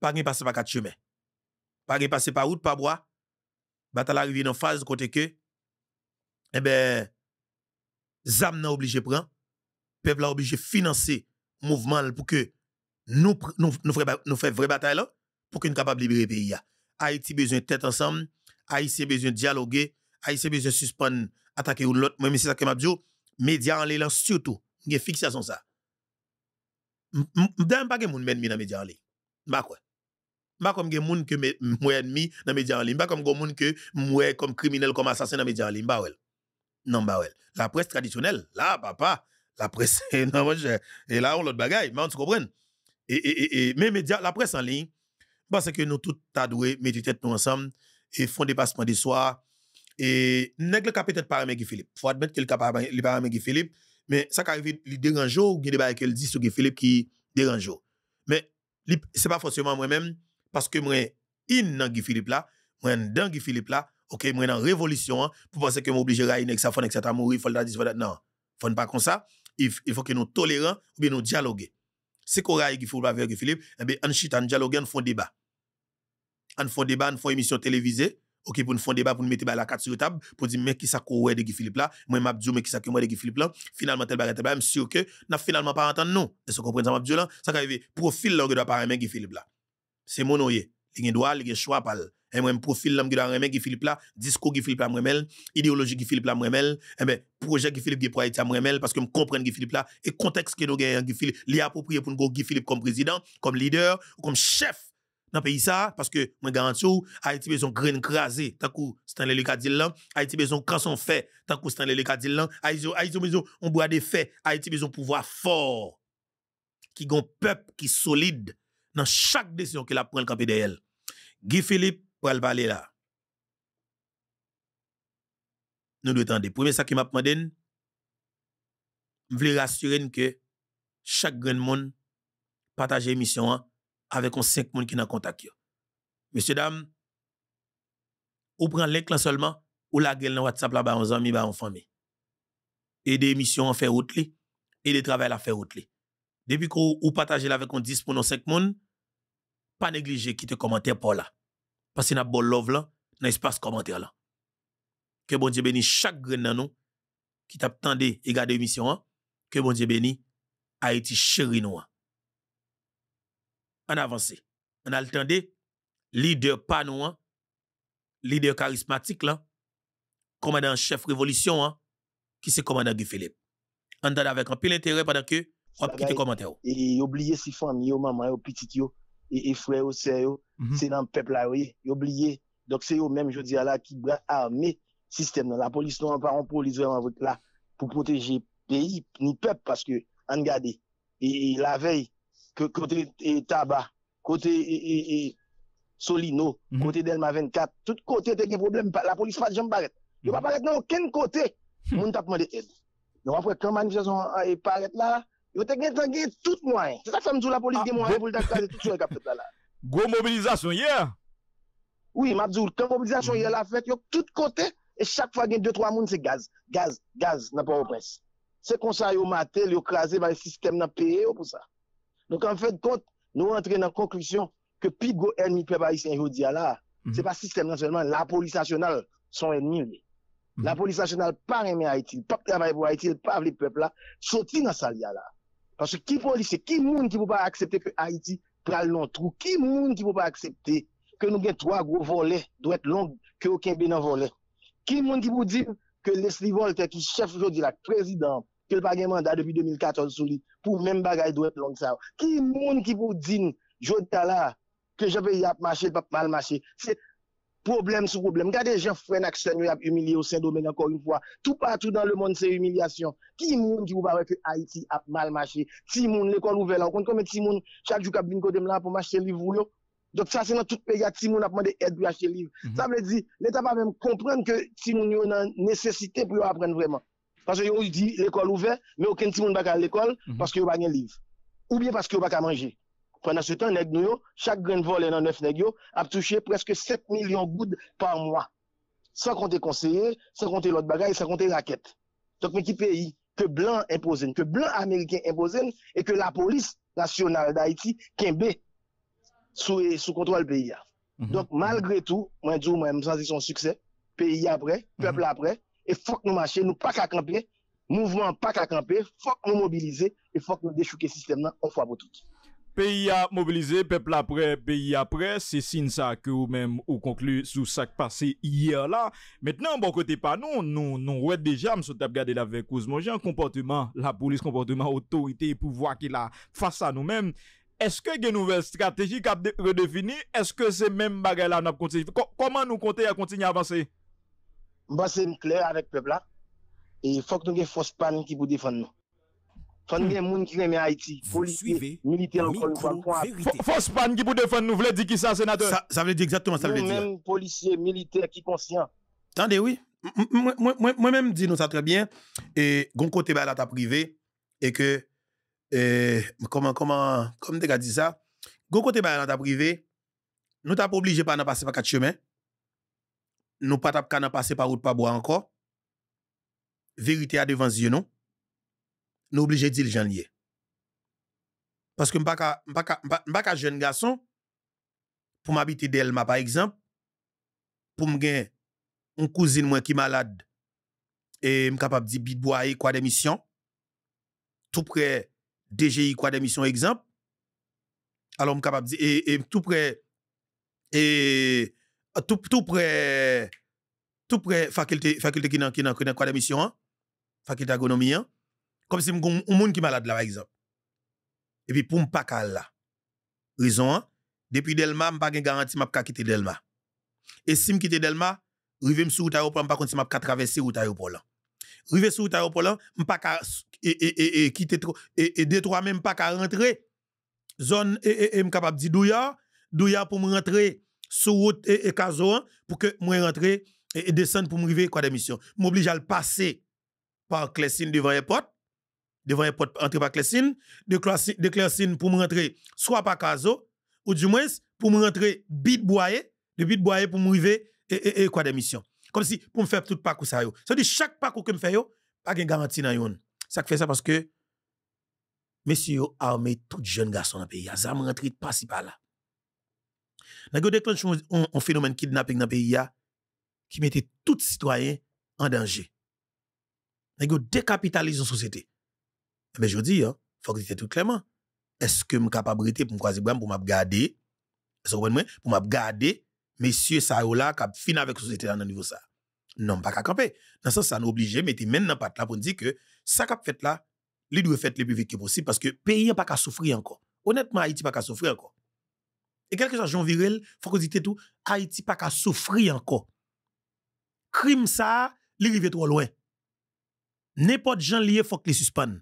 pas de passer par quatre chemins pas passer par route, pas bois. Bataille arrivé dans phase côté que, eh ben, Zam n'a obligé prendre, peuple a obligé financer le mouvement pour que nous, nous, une vraie bataille pour que nous de libérer le pays. Haïti besoin de tête ensemble, Haïti besoin de dialoguer, Haïti besoin de suspendre, attaquer l'autre, Moi, si c'est ça que m'a dit, médias en l'élan surtout, il y a fixation ça. sais pas qui moun men les médias en l'élan. Bah quoi? pas comme des gens que moi ennemi dans les médias en ligne, pas comme des gens que moi comme criminel, comme assassin dans les médias en ligne. Bah ouais. Non, bah ouais. La presse traditionnelle, là, papa, la presse, non, moi, je, et là, on l'autre bagaille, mais on se comprend. Et, et, et, mais médias, la presse en ligne, parce que nous tous, ta doué, tête nous ensemble, et font des passements des soir Et nègre qui peut-être pas aimé Philippe. Faut admettre qu'il n'a pas Guy Philippe, mais ça qui arrive, il dérange ou il y a des qu'elle dit sur Philippe qui dérange. Mais c'est pas forcément moi-même, parce que moi, in dans Guy Philippe là, moi dans Guy Philippe là, OK, moi dans révolution pour penser que m'obliger Raïn ça fond ça mourir, faut la non. Faut pas comme ça. Il, faut que nous tolérant ou bien nous dialoguer. C'est qu'on raille faut Philippe avec Guy Philippe, eh bien en chita, on dialogue, on fait débat. On fait débat, on fait émission télévisée. OK pour nous faire débat pour nous mettre la carte sur la table pour dire mais qui ça qu'on de Guy Philippe là moi m'a dit mais qui ça que moi de Guy Philippe là finalement tel bagarre tel bagarre sûr que n'a finalement pas entendu non est-ce comprend ça m'a dit là ça qui arrive profil que doit pas aimer Guy Philippe là c'est mon les Il a droit, il a choix par et même profil l'homme qui doit remettre qui Philippe là, discours qui Philippe là idéologique idéologie qui Philippe là remel, et eh ben projet qui Philippe qui pour Haïti remel parce que me comprendre qui Philippe là et contexte que nous gagnons qui Philippe, lié approprié pour nous qui Philippe comme président, comme leader, ou comme chef dans pays ça parce que moi garantis Haïti besoin graine crasé tant que Stanley Lucas dit là, Haïti besoin quand son fait tant que Stanley Lucas dit là, Haïti Haïti besoin on boit des faits, Haïti besoin pouvoir fort qui gon peuple qui solide dans chaque décision qu'il a pris le de Guy Philippe, pour le parler là. Nous devons attendre. Premier, ça qui m'a demandé, je voulais rassurer que chaque grand monde partage l'émission hein, avec un cinq monde qui sont en contact. Messieurs, dames, ou prend l'écran seulement, ou la gueule dans WhatsApp là-bas, en amis, bah, en famille. Et des émissions en fait route, et des travail à faire route. Depuis qu'on partage avec un 10 pour 5 monde, pas négliger te commentaire pour là. Parce que a bon love là, dans l'espace commentaire là. Que bon Dieu bénisse chaque grain dans nous qui t'attendait et garde mission. Hein. Que bon Dieu bénisse Haïti chéri nous. En hein. avance. On a le leader panou hein. leader charismatique là, commandant chef révolution hein, qui c'est commandant Guy Philippe. On avec un peu intérêt pendant que on quitte commentaire. Et oublier si Yo maman, petit yo et, et frères au mhm. c'est dans le peuple là, oui, oublié. Donc c'est eux-mêmes, je dis là, qui armé système. La police non pas en police vraiment là pour protéger pays ni peuple parce que, en regardez, et, la veille, côté et, tabac, côté Solino, mhm. côté Delma 24, tout côté a un problème, la police pas de jambe Ils Il va pas mhm. dans aucun côté. Hmm. Mon pas demandé aide. Eh, Donc après, quand manifestation est paraît là, Yo te gen tange tout mwen. Se sa fèm djou la polis gen ah, mwen ben- pou l'dak kaze tout sou yon e kap fèt la la. Gwo mobilizasyon yè? Yeah. Oui, mabdjou, kan mobilizasyon yè la fèt, yo tout kote, e chak fwa gen 2-3 moun se gaz. Gaz, gaz, nan pa wopres. Se konsa yo matel, yo krasè, ba yon sistem nan peye yo pou sa. Donk an fèd kont, nou rentre nan konklusyon ke pi go enmi pe ba yisen yo diya la, mhm. se pa sistem nan sèlman, la polis nasyonal son enmi li. La mhm. polis nasyonal pa reme Haiti, pa travay pou Haiti, pa vle pepla, soti nan sal ya la. Pansè ki pou li se, ki moun ki pou pa aksepte ke Haiti pral non trou, ki moun ki pou pa aksepte ke nou gen 3 gro volet dwek long ke oken benan volet. Ki moun ki pou di ke Leslie Volta ki chef jodi la, prezident, ke l pa gen manda depi 2014 souli pou men bagay dwek long sa. Ki moun ki pou di jodi tala ke jope yap mache, pap mal mache. problème sur problème. Regardez Jean-Fren action, il a humilié au Saint-Domingue encore une fois. Tout partout dans le monde, c'est humiliation. Qui moun qui ou pas que Haïti a mal marché? Ti l'école ouverte, on compte combien ti moun, chaque jour qui a là pour les livres. Donc ça, c'est dans tout pays, ti a demandé aide pour acheter livre. Mhm. Ça veut dire, l'État va même comprendre que si moun a a nécessité pour apprendre vraiment. Parce que dit l'école ouverte, mais aucun ti ne va à l'école mhm. parce qu'il n'a pas livre. Ou bien parce qu'il n'a pas manger. Pwè nan se tan neg nou yo, chak gren volen nan nef neg yo, ap touche preske 7 milyon goud par mwa. San kon te konseye, san kon te lot bagay, san kon te raket. Dok mè ki peyi, ke blan empozen, ke blan Ameriken empozen, e ke la polis nasyonal da Haiti kenbe sou kontrol peyi ya. Mhm. Dok malgre tou, mwen djou mwen msansi son suksè, peyi ya apre, pepl apre, e fok nou mache, nou pak akampe, mouvman pak akampe, fok nou mobilize, e fok nou dechouke sistem nan, on fwa pou touti. Peyi a mobilize, pepl apre, peyi apre, se sin sa ke ou men ou konklu sou sak pase iyer la. Metnen, bon kote pa nou, nou wèd deja msou tap gade la vekouz, mou jen komportouman, la polis, komportouman, otorite, pou vwa ki la fasa nou men. Eske gen nouvel strategik ap redefini, eske se men bagay la nap konti? Koman nou konti a konti nye avansi? Mbase mkler avèk pepla, e fok nou ge fos pan ki pou difan nou. Son gen moun ki reme Haiti, politi, milite ankon nou kwa kwa. Fos pan ki pou defan nou vle di ki sa senate. Sa vle di exactement ça veut dire Un policier, militaire qui conscient. Tande oui, Moi-même di nous ça très bien, et gon kote ba la ta prive, e ke, koman, koman, koman te ka di sa, gon kote ba la ta prive, nou ta pas obligé pa nan pase pa kat chemen, nou pa tap ka nan pase pa route pas bois encore. Vérité a devant, zye non nous obligés de dire j'en lié. Parce que je pas jeune garçon, pour m'habiter d'Elma par exemple, pour me une cousine moi qui malade, et suis capable de dire quoi d'émission, tout près DGI quoi d'émission exemple, alors suis capable de dire, et, tout près, et tout, tout près, tout près faculté, faculté qui dans quoi d'émission, hein, faculté agronomie, hein, comme si on un monde qui malade là, par exemple. Et puis, pour pas là. Raison, depuis Delma, n'ai pas garantie, m'pas quitter Delma. Et si quitte Delma, rive sur route je pas contre si traverser traverser route Je là. Rive sur route je ne m'pas pas et et et quitter et et trois même pas ka rentrer. Zone et et m'capable dire douya, douya pour me rentrer sur route et, et Kazo pour que moi rentrer et, descendre pour me river quoi des missions. M'oblige à le passer par Clessine devant les portes devant un portes, entre par de, de pour me rentrer soit par Caso, ou du moins pour me rentrer bit boyer, de bit boyer pour me arriver et, quoi d'émission. Comme si pour me faire tout parcours ça. Ça veut dire chaque parcours que me fais, pas de garantie dans yon. Ça fait ça parce que messieurs armé tout jeune garçon dans le pays. Ça me rentre pas si par là. Dans le déclenche un phénomène kidnapping dans le pays qui mettait tout citoyen en danger. Nous décapitalisons la société. Mais eh ben, je dis, il hein, faut que dites tout clairement. Est-ce que je suis capable de pour croiser bras pour me garder Pour me garder, messieurs, ça là, qui fin avec la société dans le niveau ça. Non, pas qu'à camper. Dans ce sens, ça nous oblige, mais maintenant pas là pour dire que ça qu'a fait là, il doit faire le plus vite possible parce que le pays n'a pas qu'à souffrir encore. Honnêtement, Haïti n'a pas qu'à souffrir encore. Et quelque chose, Jean Virel, faut que dites tout, Haïti n'a pas qu'à souffrir encore. Crime ça, il arrive trop loin. N'importe gens lié, faut que les suspendent.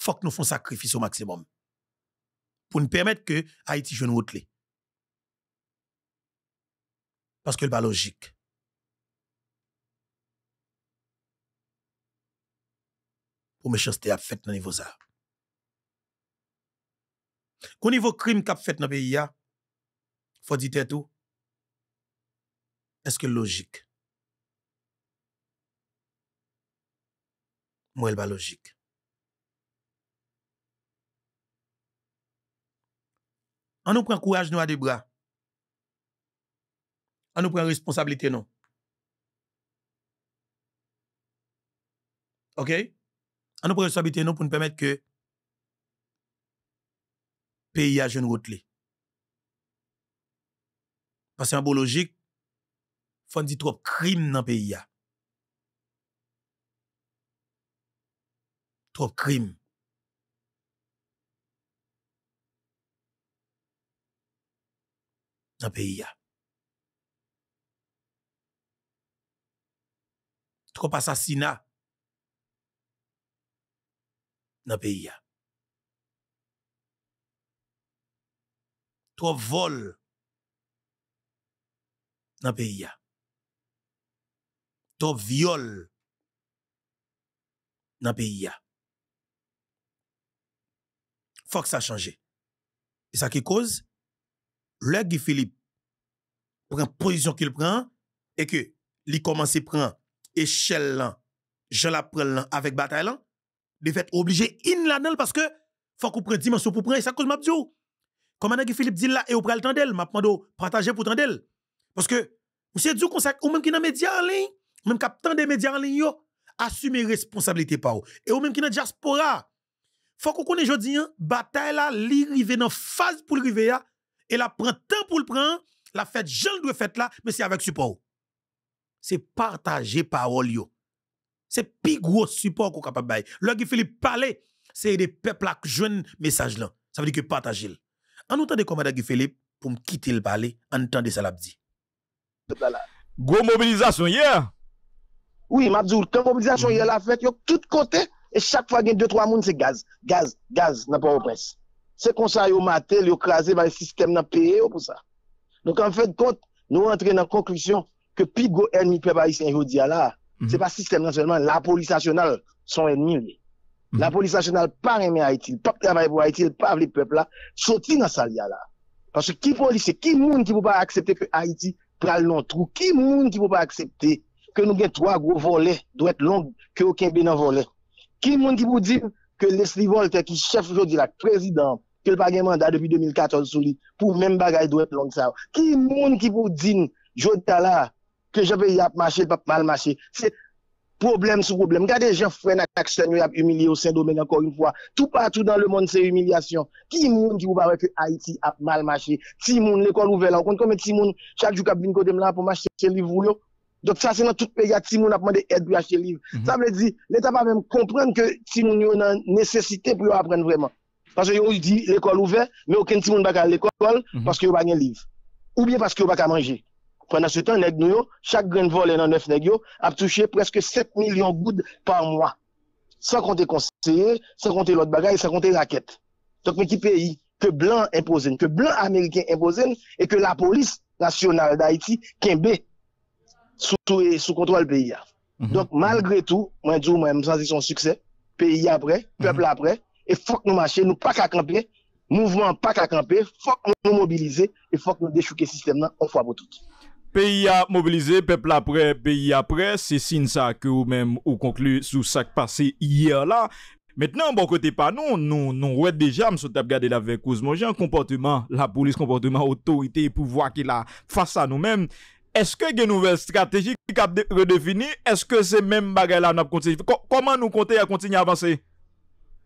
Fok nou fon sakrifis ou maksimum. Pou n'permet ke Haiti joun wot li. Paske l'ba logik. Pou me chans te ap fet nan nivouza. Kon nivou krim kap fet nan beya, fwa di te tou, eske l logik. Mwen l ba logik. On nous prend courage nous à des bras. On nous prend responsabilité non. OK On nous prend responsabilité non pour nous permettre que pays a jeune route Parce qu'en beau logique, faut dire trop crime dans le pays. Trop crime. dans le pays. Trop assassinats dans le pays. Trop vol dans le pays. Trop viol dans le pays. Faut que ça change. Et ça qui cause le Guy Philippe prend position qu'il prend et que il commence à prendre échelle je la prends avec bataille là, de fait obligé in là parce que faut qu'on prenne dimension pour prendre et ça cause m'a dit comme Guy Philippe dit là et au temps d'elle, m'a partager pour d'elle. parce que savez du qu'on ou même qui dans média en ligne même cap des médias en ligne yo assumer responsabilité par et au même qui dans diaspora faut qu'on connaisse aujourd'hui hein, bataille là li rivé dans phase pour river là et la prend temps pour le prendre, la fête, je le dois faire là, mais c'est avec support. C'est partager parole, yo. C'est plus gros support qu'on capable bailler. Lorsque Philippe parle, c'est des peuples qui jeunes message là. Ça veut dire que partager. En entendant comment Guy Philippe, pour me quitter le parler, en entendant ça l'abdi. Gros mobilisation hier. Yeah. Oui, dit, quand mobilisation hier, mm-hmm. la fête, yo, tout côté, et chaque fois, il y a deux, trois mounes, c'est gaz, gaz, gaz, n'a pas au presse. C'est comme ça, yo maté, yo crasé par le système dans le pays pour ça. Donc, en fait, quand nous entrons dans la conclusion que Pigo ennemi peuple haïtien aujourd'hui là, mm -hmm. c'est pas le système non seulement, la police nationale sont ennemis. Mhm. La police nationale pas aimé Haïti, pas travaille pour Haïti, pas les peuples là, sorti dans sa là. Parce que qui c'est qui monde qui peut pas accepter que Haïti prenne le trou, qui monde qui peut pas accepter que nous avons trois gros volets, doit être long, que aucun bien volet. Qui monde qui peut dire que Leslie Voltaire, qui chef aujourd'hui la président, que le pas un mandat depuis 2014 sur lui, pour même bagaille doit être long ça. Qui monde qui vous dit, Jota là, que je vais y marcher, pas mal marcher. C'est problème sur problème. Regardez, Jean Frère Action, il a humilié au de domingue encore une fois. Tout partout dans le monde, c'est humiliation. Qui monde qui vous parle que Haïti a mal marché? Ti monde, l'école ouverte On compte combien de monde, chaque jour, qui de là pour m'acheter ses livres, donc mhm. ça, c'est dans tout pays, Timoun a demandé aide pour acheter livre. Ça veut dire, l'État va même comprendre que Timoun a une nécessité pour apprendre vraiment. Mhm. Pas yo yon di l'ekol ouve, mè yon ken ti moun baka l'ekol, paske yon baka gen liv. Ou bie paske yon baka manje. Pwè nan se tan neg nou yo, chak gren vol en an nef neg yo, ap touche preske 7 milyon goud par mwa. Sa kontè konser, sa kontè lot bagay, sa kontè raket. Tok mè ki peyi, ke blan empozen, ke blan Ameriken empozen, e ke la polis nasyonal d'Haïti ken be sou kontrol peyi ya. Mhm. Donk malgre tou, mwen djou mwen msansi son suksè, peyi apre, pepl mhm. apre, E fok nou mache, nou pak akampe, mouvman pak akampe, fok nou mobilize, e fok nou dechouke sistem nan, ou fwa boutout. Peyi a mobilize, pepl apre, peyi apre, se sin sa ke ou mèm ou konklu sou sak pase iyer la. Mètnen, bon kote pa nou, nou wèd deja msou tap gade la vekouz, mò jè an komportouman, la poulis, komportouman, otorite, pou vwa ki la fasa nou mèm. Eske gen nouvel strategik ap redefini, eske se mèm bagay la nou ap konti, koman nou konti a konti nye avanse?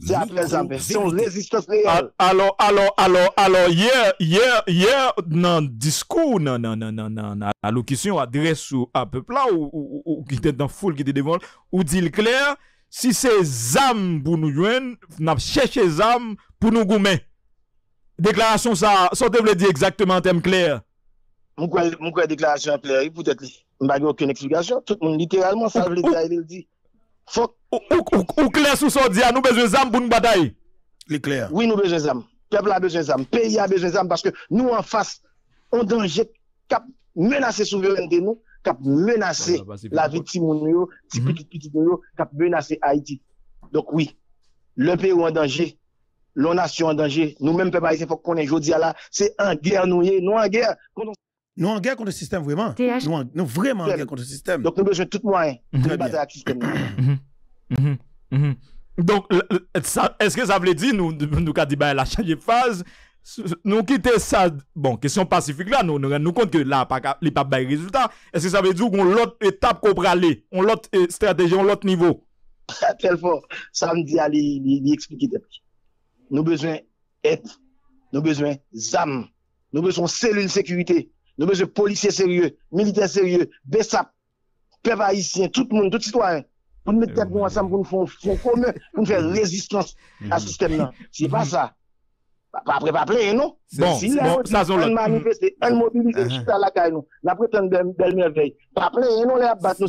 Si apre zanbe, si on rejistos reyel. Alors, alors, alors, alors, yè, yè, yè, nan diskou, nan, nan, nan, nan, nan, nan, alokisyon adres ou apè plan ou ou ki tèt dan foul ki tè devol, ou dil kler, si se zan pou nou jwen, nan chèche zan pou nou goumen. Deklarasyon sa, sotev le di ekzaktèman tem kler. Mwen kwen deklarasyon kler, mwen bagè okoun eksligasyon, litéralman sa vle di, Ou ou, sous so nous a nou nous besoin pou L'éclair. Oui nous besoin zam. Peuple a besoin zam. Pays a besoin parce que que nous face, on danger danger, menacer souveraineté nous, cap menacer la vie de yo, petit mhm. petit petit, moun cap menacer menacé, Haïti. oui, le pays est en danger, l'on nation en danger. Nous-mêmes, peuple haïtien, faut qu'on ait jodi là. C'est en guerre, nous, nous en guerre. Nous en guerre contre le système, vraiment. Nous, sommes vraiment en guerre contre le système. Donc, nous avons besoin de tout moyen pour mhm. Mhm. Mhm. le système. Donc, est-ce que ça veut dire, nous, nous, dit bah, la changer phase, nous quitter ça, bon, question pacifique là, nous nous rendons compte que là, il n'y a pas de résultat. Est-ce que ça veut dire qu'on l'autre étape qu'on peut on l'autre euh, stratégie, on l'autre niveau? Très fort. Ça me dit, il explique. Nous avons besoin être, nous avons besoin ZAM, nous avons besoin de cellules de sécurité. Nous avons besoin policiers sérieux, militaires sérieux, BESAP, peuple tout le monde, tout citoyen. Pour nous mettre ensemble, pour nous faire résistance à ce système-là. Mhm. C'est pas mhm. ça. Pas après, pas plein, non? Bon, la caille, non. non, nous, Pas plein, non, pas la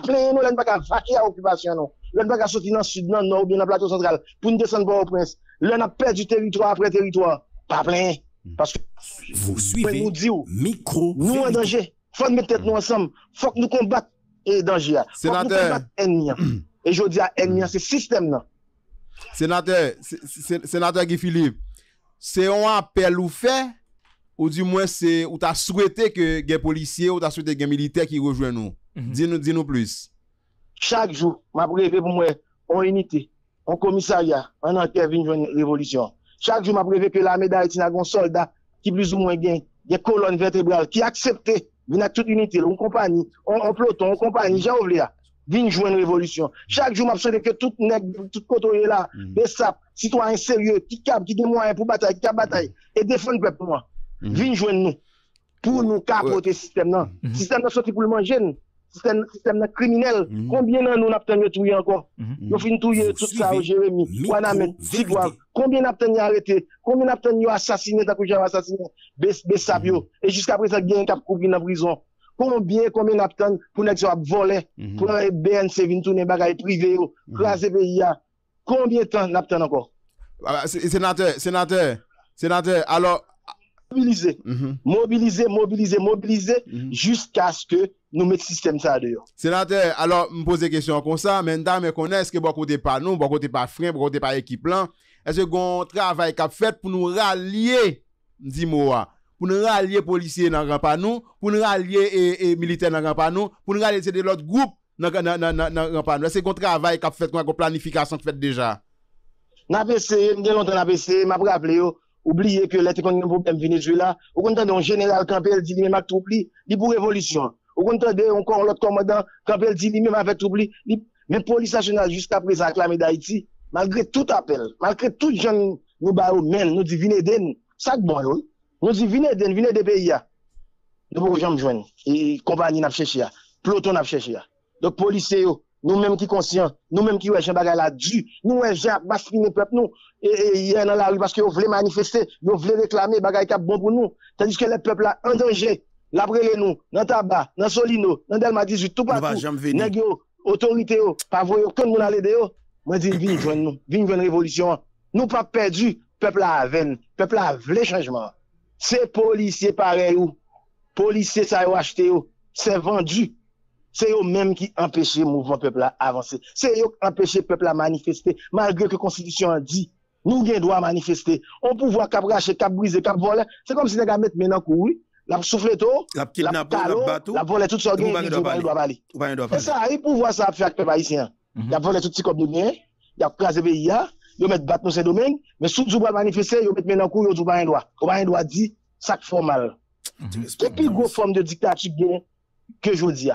plein, non, occupation, non. lè nan bak a soti nan sud nan nan ou bi nan plato central pou n de san bo ou prens lè nan pez di teritwa apre teritwa pa plen mwen hmm. nou di ou mwen nou an denje fòk nou konbate fòk nou konbate ennyan e jò di an ennyan se sistem nan senatè senatè Gifilip se yon apel ou fe ou ta souwete gen policye ou ta souwete gen milite ki gojwen nou di nou plus Chaque jour, m'a prévu pour moi en unité, en commissariat, en enquête une révolution. Chaque jour, m'a prévu que l'armée d'Haïti n'a un soldat qui plus ou moins gagne des colonnes vertébrales qui acceptent venir toute unité, une compagnie, en peloton, en compagnie, j'ai oublié jouer joindre révolution. Chaque jour, ma je que tout nèg, tout côté là, mm. des sapes, citoyens sérieux, qui cap, qui des moyens pour bataille, qui cap bataille, mm. et défendre le peuple, moi. Mm. Viens jouer nous. Pour nous capoter le système, là. Le système, c'est pour le manger, système, système criminel. Mm -hmm. Combien mhm. nous n'avons pas encore Nous finissons tout, tout ça, Jérémy, Wanamet, Tigouave. Combien n'avons pas arrêté Combien n'avons pas assassiné, tant que assassiné Bessabio mhm. Et jusqu'à présent, il y a un cap couvert dans prison. Combien, combien n'avons pour nous avoir volé Pour BNC, venir tourner bagaille privée, mhm. classer pays Combien de temps n'avons encore ah, Sénateur, sénateur, sénateur, alors, Mobilize, mhm. mobilize, mobilize, mobilize mhm. Jusk aske nou met sistem sa deyo Senatè, alò m'pose kèsyon kon sa Mènda mè konè, eske bò kote pa nou Bò bon kote pa frèm, bò bon kote pa ekip lan Ese gon travay kap fèt pou nou ralye Dimo a Pou nou ralye polisye nan rampa nou Pou nou ralye e milite nan rampa nou Pou nou ralye se de lòt goup nan rampa nou Ese gon travay kap fèt Mwen kon planifikasyon fèt deja Na bèse, mwen gen lontan na bèse Mwen aprable yo Oubliez que les économies problème Venezuela, au contraire, d'un général Campbell dit lui-même tout oublié, il pour révolution. Au contraire, d'un encore l'autre commandant Campbell dit lui-même avec oubli, mais police nationale jusqu'à présent Clamé d'Haïti, malgré tout appel, malgré tout jeune nous baillons nous disent venez d'en, ça bon, Nous disons venez d'en, venez des pays. Nous pouvons jamais joindre. Et compagnie n'a cherché, peloton n'a cherché. Donc, policiers, nous-mêmes qui conscients, nous-mêmes qui ouais, bagay la dû, nous ouais, j'ai les peuple nous, et hier dans la rue parce que vous voulez manifester, vous voulez réclamer bagay qui bon pour nous, tandis que les peuples là en danger, la brûler nous, dans tabac, dans solino, dans Delma 18, tout partout, nèg yo, autorité yo, pas voyer aucun monde aller de haut. moi dis viens joindre nous, viens joindre révolution, nous pas perdu, peuple là veine, peuple là veut changement. C'est policiers pareil ou policiers ça yo acheté yo, c'est vendu c'est eux-mêmes qui empêchent le mouvement peuple à avancer. C'est eux qui empêchent le peuple à manifester, malgré que la Constitution a dit. Nous avons droit manifester. On pouvoir cap racher, cap briser, cap voler. C'est comme si nous avons mettre maintenant couille, la souffle, tout, la kidnapper, la battre, la voler tout ça, nous avons droit Et ça, il voir ça faire avec le haïtien. Mhm. Il a volé tout ce comme nous il a crasé le pays, il a battre dans ces domaines, mais sous vous manifester, il mettre coup couille, il a droit. Il un droit dit ça fait mal. Mhm. C'est plus grosse forme de dictature que je dis.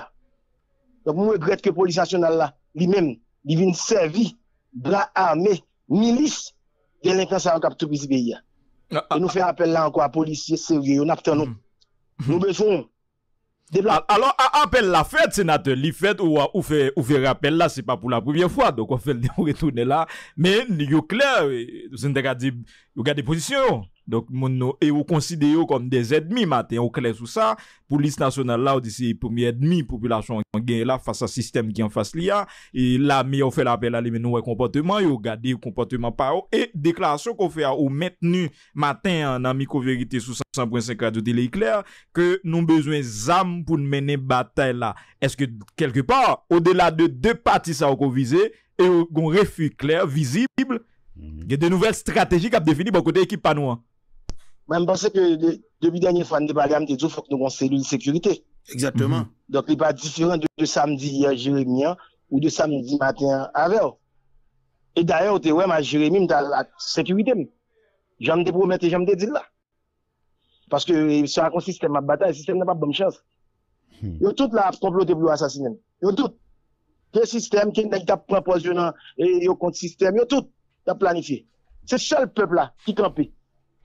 Donc, je regrette que la police nationale, là, lui-même, il vient servir, bras armés, milice, délinquance à cap tout ce pays. Ah, ah. Et nous faisons appel là encore à policiers sérieux, on attend nous. Mhm. Nous besoin. Alors, appel la fête, sénateur, li fête ou, ou fait, ou fait rappel là, c'est pas pour la première fois, donc on fait le retourner là, mais, il est clair, euh, vous avez des positions. Donk moun nou e ou konside yo konm de zedmi Maten ou kle sou sa Poulis nasyonal la ou disi Poumi edmi populasyon gen la Fasa sistem gen fasy li ya E la mi ou fe la apel alemen nou e komporteman Yo gade yon komporteman pa ou E deklarasyon kon fe a ou mettenu Maten nan mi kou verite sou 500.5 radio dele yi kler Ke nou bezwen zam pou mene batay la Eske kelke par Ou delade de pati sa ou kon vize E ou kon refi kler, vizible mm-hmm. Ge de nouvel strategi Kap defini pou kote ekip panou an Je pensais que depuis depuis dernier fois, nous me dit qu'il faut que nous avons une sécurité. Exactement. Mm-hmm. Donc, il n'est pas différent de, de samedi à euh, Jérémy hein, ou de samedi matin à hein, Véo. Et d'ailleurs, tu ouais ma Jérémy, dans la sécurité. Je me promets et me là. Parce que c'est euh, un système à bataille, le système n'a pas de bonne chance. Ils hmm. ont tous comploté pour assassiner. Ils ont tous. Quel système, quel n'est pas proposé dans le compte système, ils ont tous planifié. C'est le seul peuple là qui campait.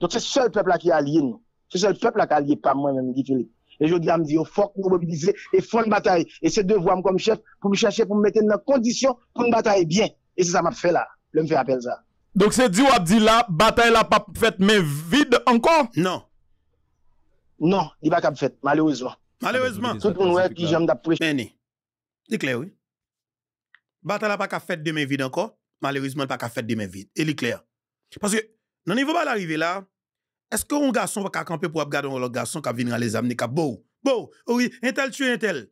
Donc, c'est le seul peuple qui est allié nous. C'est seul peuple qui est allié, pas moi-même, dit Philippe. Et je dis à me dire, il faut nous mobiliser et faut une bataille. Et c'est devoir comme chef pour me chercher, pour me mettre dans condition pour une bataille bien. Et c'est ça je fais là. Je me fait appel ça. Donc c'est dit ou dit là, bataille là pas faite mais vide encore Non. Non, il va pas fait, malheureusement. Malheureusement. Tout le monde qui j'aime non. C'est clair oui. Bataille là pas de demain vide encore. Malheureusement pas de demain vide. Et est clair. Parce que dans niveau pas l'arrivée là, est-ce qu'un garçon va camper pour regarder un garçon qui venir les amener qui beau beau oui un tel tue un tel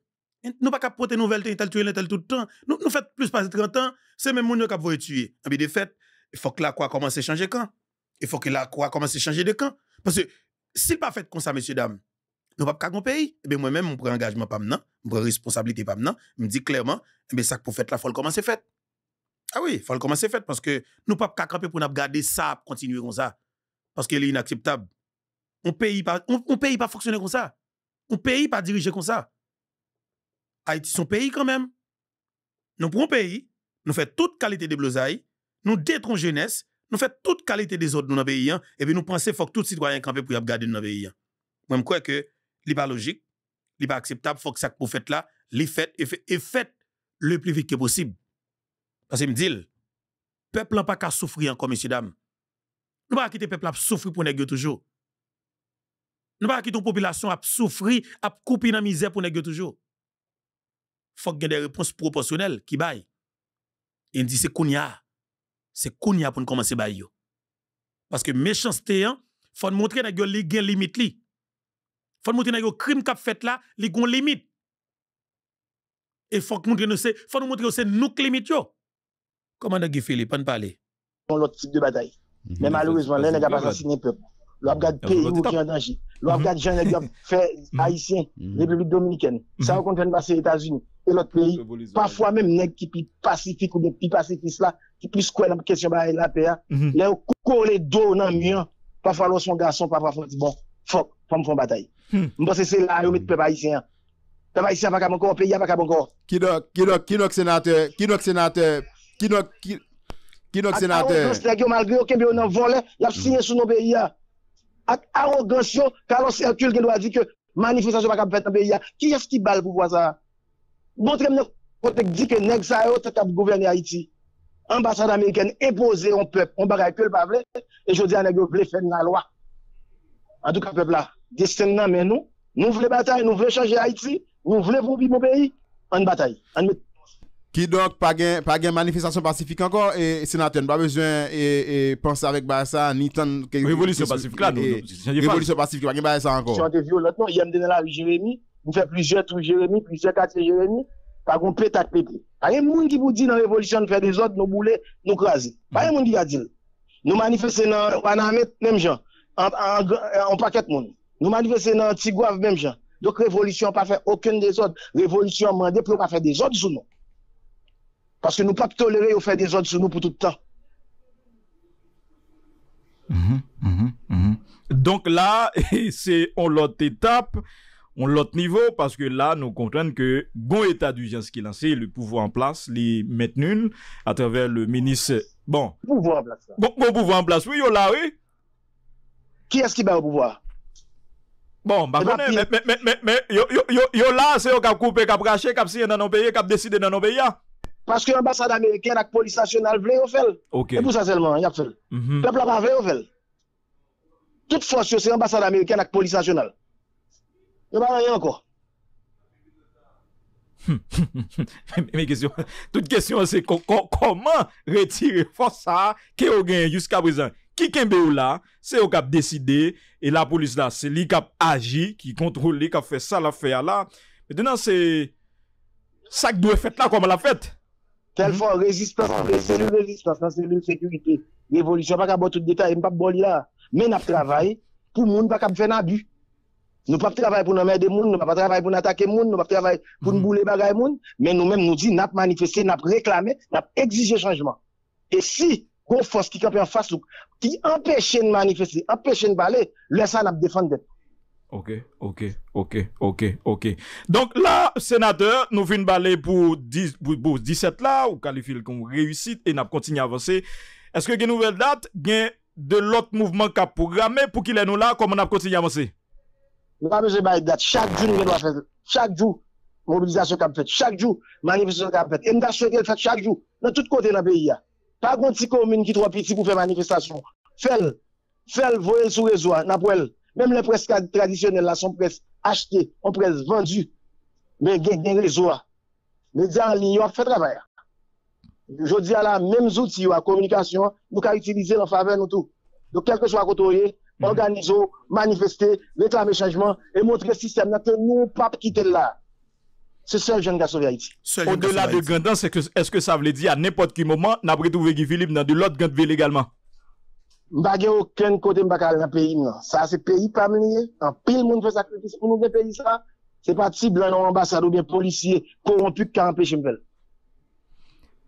nous pas porter une nouvelle un tel tue un tel tout le temps nous nous fait plus passer 30 ans c'est même mon qui va tuer mais de fait il faut que la croix commence à changer quand il faut que la croix commence à changer de camp parce que s'il pas fait comme ça messieurs dames nous pas un pays et eh bien moi-même mon prend engagement pas maintenant on responsabilité pas maintenant me dit clairement mais eh ça pour faire la faut commencer fait ah oui faut commencer fait parce que nous pas camper pour regarder garder ça continuer comme ça parce qu'elle est inacceptable. On pays pas, on, pas fonctionner comme ça. On pays pas diriger comme ça. Haïti, son pays quand même. Nous prenons pays, nous faisons toute qualité de blousailles, nous détruisons jeunesse, nous faisons toute qualité des autres dans le pays, hein. et puis nous pensons faut que tout citoyen campé pour y garder dans le pays. Hein. Moi, je crois que ce n'est pas logique, ce n'est pas acceptable, faut que ça pour fait là, les fait et fait le plus vite que possible. Parce que me dit, le peuple n'a pas qu'à souffrir encore, messieurs, dames. Nous pas quitter peuple à souffrir pour nèg toujours. Nous pas quitter population à souffrir, à couper dans misère pour nèg toujours. Faut que des réponses proportionnelles qui baillent. Il dit c'est kounya. C'est kounya pour nous commencer bailler. Parce que méchanceté, il hein, faut montrer nèg les gen limite li. Faut montrer nèg crime qu'a fait là, les gon limite. Et faut montrer nous c'est faut nous montrer c'est nous limite yo. Comment nèg Philippe on parler. L'autre type de bataille. Mhm. Mais malheureusement, les nègres pas assassiné peuple. L'on regarde pays où mhm. qui est en danger. L'on regarde gens qui fait mhm. haïtien, République dominicaine. Ça, on comprend passer aux États-Unis et l'autre pays. Parfois même, nègres qui sont pacifiques ou des pacifistes là, qui puissent quoi dans la question de la paix, hein. les coller dos dans le mur. Parfois, l'on son garçon, parfois, ont dit bon, fuck, faut me faire bataille. Hmm. Je pense que c'est là où met le hmm. peuple haïtien. Le peuple haïtien va pas encore, le pays va pas encore. Qui donc, qui donc, qui donc, sénateur, qui donc, sénateur, qui donc, qui notre sénateur malgré aucun bien dans volet, il a mm. signé sous nos pays. Avec arrogance, Carlos Hercule qui doit dire que manifestation pas capable dans pays. Qui est-ce qui balle pour voir ça Montrez-moi côté dit que nèg ça yo t'a gouverner Haïti. Ambassade américaine imposée au peuple, on bagaille que le pas et je dis à nèg yo faire la loi. En tout cas peuple là, destin mais nous, nous voulons bataille, nous voulons changer Haïti, nous voulons vivre mon pays en bataille. En Ki dok pa gen manifestasyon pasifik ankon, e, e, senaten, ba bezwen e, pense avèk ba sa, ni tan revolutyon pasifik la nou. Revolutyon pasifik, pa gen ba sa ankon. Yem dene la Jérémy, mou fè ploujè tout Jérémy, ploujè katè Jérémy, pa goun petak pepe. A yè moun ki bou di nan revolutyon nou fè dezod nou boule nou krasi. Ba yè moun di ya dil. Nou manifestasyon nan, wana amè, nem jan, an pakèt moun. Nou manifestasyon nan, tigwav, nem jan. Dok revolutyon pa fè okèn dezod, revolutyon mandè pou pa fè dezod sou nou. Parce que nous ne pouvons pas tolérer au faire des ordres sur nous pour tout le temps. Mhm, mhm, mhm. Donc là, c'est en l'autre étape, en l'autre niveau, parce que là, nous comprenons que bon état d'urgence qui lancé, le pouvoir en place, les maintenu à travers le ministre. Bon. Pouvoir en place. Bon, pouvoir en place, oui, là, oui. Qui est-ce qui va au pouvoir Bon, bah mais, mais, mais, mais, yo, yo, yo, yo là, c'est au cap coupé, cap craché, cap signé dans nos pays, cap décidé dans nos pays. Hein. Parce que l'ambassade américaine et la police nationale veulent faire. Okay. Et pour ça seulement, il mhm. y a fait. Mm -hmm. Le peuple n'a pas fait. Toute force, c'est l'ambassade américaine et la police nationale. Il n'y a rien encore. Mes hmm. question, toute question c'est comment retirer force ça qui au gagné jusqu'à présent. Qui est ou là, c'est au cap décidé et la police là, c'est lui qui a agi, qui contrôle, qui a fait ça, l'a fait là. Maintenant c'est ça qui doit être fait là comme l'a fait. Telle mhm. fois résistance, cellule résistance, cellule sécurité, révolution, pas qu'à tout détail, pas bon là. Mais nous travaillons pour ne pas faire un abus. Nous ne pas travailler pour nous mettre des gens, nous ne pas travailler pour nous attaquer les gens, nous ne pas travailler pour mhm. nous bouler les gens, mais nous-mêmes nous disons, nous avons manifesté, nous avons réclamé, nous avons changement. Et si une force qui est en face, qui empêche de manifester, empêche de parler, laissez ça défendre. Ok, ok, ok, ok, ok. Donc là, sénateur, nous venons parler pour, 10, pour, 17 là, ou qualifier comme réussite et nous continuons à avancer. Est-ce que y a une nouvelle date, de l'autre mouvement qui a programmé pour qu'il est nous là, comment on a à avancer? Nous pas besoin de date. Chaque jour, nous devons faire. Chaque jour, mobilisation qui a fait. Chaque jour, manifestation qui a fait. Et nous devons fait chaque jour, dans tout côté dans le pays. Pas de si commune qui une trop petite pour faire manifestation. Fais-le. Fais-le, voyez sur le réseau, n'a hein. pas même les presses traditionnelles sont presque achetées, on presse vendues. Mais il y a réseaux. Les médias en ligne, ont fait travail. Je dis à la même outils à communication, nous pouvons utiliser en faveur nous tout. Donc, quel que soit côté, mm. organiser, manifester, réclamer changement et montrer le système. Nous, pas quitter là. C'est seul jeune garçon d'Haïti. Au-delà de Gandan, est-ce que, ça veut dire à n'importe quel moment, n'a avons retrouvé Guy Philippe dans de l'autre Gandville également? Mba aucun côté kote dans le nan peyi nan. ça c'est peyi pam liye. An pil moun fè sacrifice pou nou gen peyi sa. Se pas cible non ambassade ou bien polisye corrompu ka empêche mvel.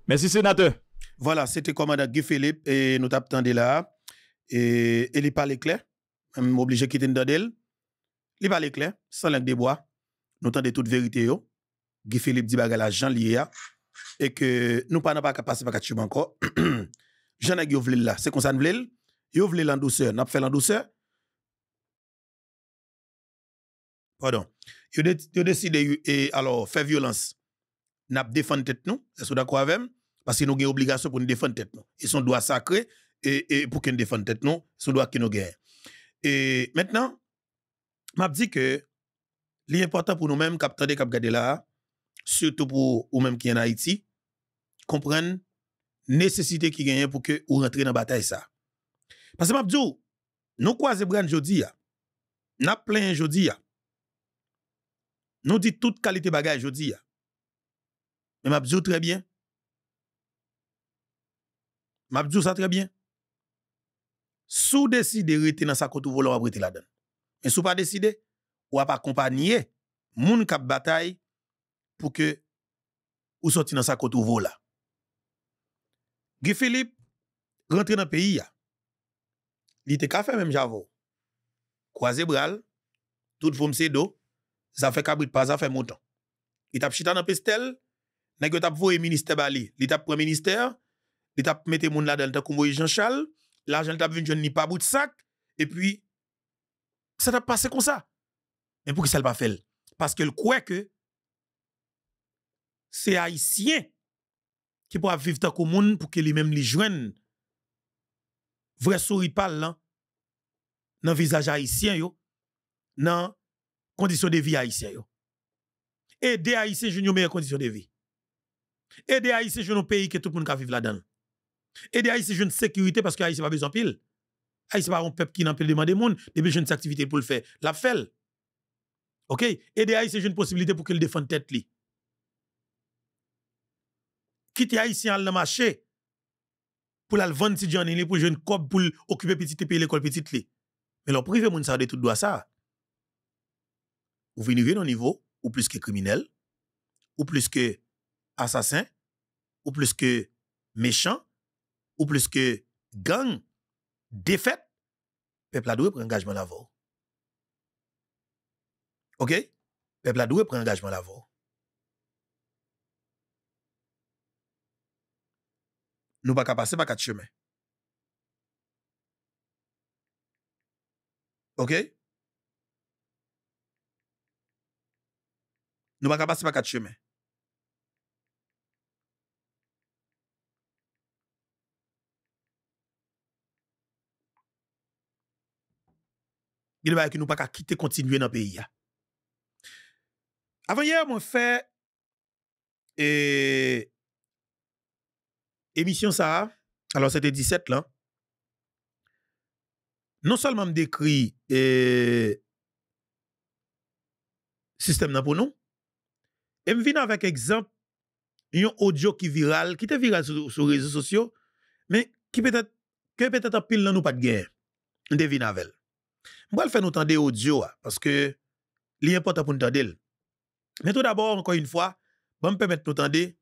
Merci sénateur. Voilà, c'était commandant Guy Philippe et nous t'attendons là. Et il parle clair. Je suis obligé de quitter d'elle. Il parle clair, sans langue de bois. Nous t'attendons toute vérité. Yo. Guy Philippe dit bagal à Jean Liéa. Et que nous pas pas passer par Kachim encore. Jean a Guy là. C'est comme ça nous Yo voulez l'endouceur, ont fait l'endouceur. Pardon. Yo, de, décidé et alors faire violence. n'ap défendre tête nous, est-ce que d'accord avec parce que nous avons obligation pour nous défendre tête nous. Ils sont droit sacré et, et pour qu'on défendent tête nous, un droit qui nous gagnent. Et maintenant, je dit que l'important pour nous-mêmes cap tendre cap là, surtout pour nous même qui en Haïti, comprendre nécessité qui gagne pour que ou rentrer dans la bataille ça. Parce que Mabdou, oh, nous croisons Bran jodia, Nous plein jodia, Nous dit toute qualité bagage jodia, Mais Mabdou oh, très bien. Mabdou oh, ça très bien. Sous décider rester dans sa côte volant abriter la donne. Mais sous pas décider ou pas accompagner moun cap bataille pour que ou sorti dans sa côte voler. Guy Philippe rentre dans le pays li te ka fe menm javou. Kwaze bral, tout fom se do, za fe kabrit pa, za fe Il Li tap chita nan pestel, neg yo tap e minister bali. Li tap premier minister, li tap mette moun la del ta koumoye Jean Charles, la jen tap vin joun ni pa bout sak, e pi, sa tap pase kon sa. Men pou ki sel pa fel? Paske l kwe ke, se c'est ki qui ap vivre ta kou monde pou ke li même li jwen vrai souris pâle hein. le visage haïtien dans dans condition de vie haïtien yo. Aider haïtien une meilleure condition de vie. Aider haïtien un pays que tout le monde peut vivre là-dedans. Aider haïtien une sécurité parce que haïtien pas besoin pile. Haïtien pas un peuple qui n'a pas demandé monde, besoin jeunes activité pour le faire, la fait. OK, aider haïtien une possibilité pour qu'il défende tête li. Quitter haïtien dans le marché pour la vendre si j'en ai pour jeune cob pour occuper petit et payer l'école petit Mais leur privé moun ça de tout doit ça. Ou venez au niveau ou plus que criminel ou plus que assassin ou plus que méchant ou plus que gang défaite peuple a doué prendre engagement l'avant. OK Peuple a doué prendre engagement l'avant. nous pas passer par quatre chemins. OK Nous pas passer par quatre chemins. Il va que nous pas quitter continuer dans le pays. Avant hier, mon fait et émission ça, alors c'était 17 là, non seulement me décrit le euh, système pour nous, et me vient avec exemple, un audio qui viral, qui était viral sur les réseaux sociaux, mais qui peut-être, que peut-être en pile nous pas de guerre. On devine avec elle. Je vais faire nous entendre audio, hein, parce que l'important pour nous Mais tout d'abord, encore une fois, je vais me permettre de nous entendre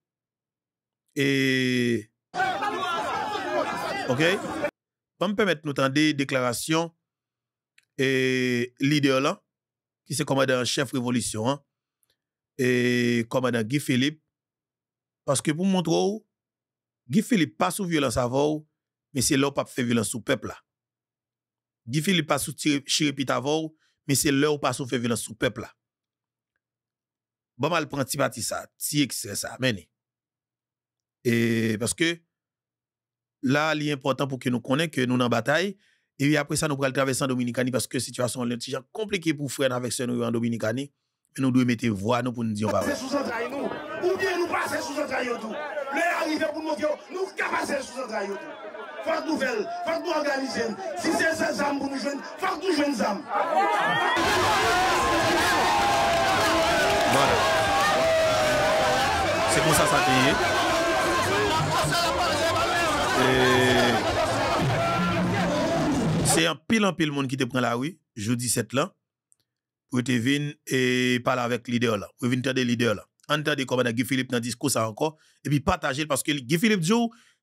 et OK? Va me permettre d'entendre des déclarations et leader là, qui c'est commandant en chef révolution, hein, et commandant Guy Philippe. Parce que pour montrer, Guy Philippe pas sous violence avant, mais c'est l'heure pas fait violence sous peuple là. Guy Philippe pas sous chirépit avant, mais c'est l'heure pas sous fait violence sous peuple là. Bon mal prend petit parti ça, ti extrait ça, mené. Et parce que là, il est important pour que nous connaissions que nous sommes en bataille. Et après ça, nous pourrons traverser en Dominicanie parce que la situation est compliquée pour frère avec ce en Dominicanie. nous devons mettre voix pour nous dire on va. sous nous. Ou bien nous passer sous tout. arrivé pour nous dire nous passer sous tout. faut Faut nouvelle, faut nous organiser. si c'est se zam pour nous jeunes, faut nous jeunes zam. Voilà. ça ça, ça a été. C'est un pile en pile monde qui te prend la rue, jeudi 7 là, pour te venir et parler avec le leader là, pour venir des leader là. Entendez comment Guy Philippe dans le discours ça encore, et puis partager parce que Guy Philippe dit,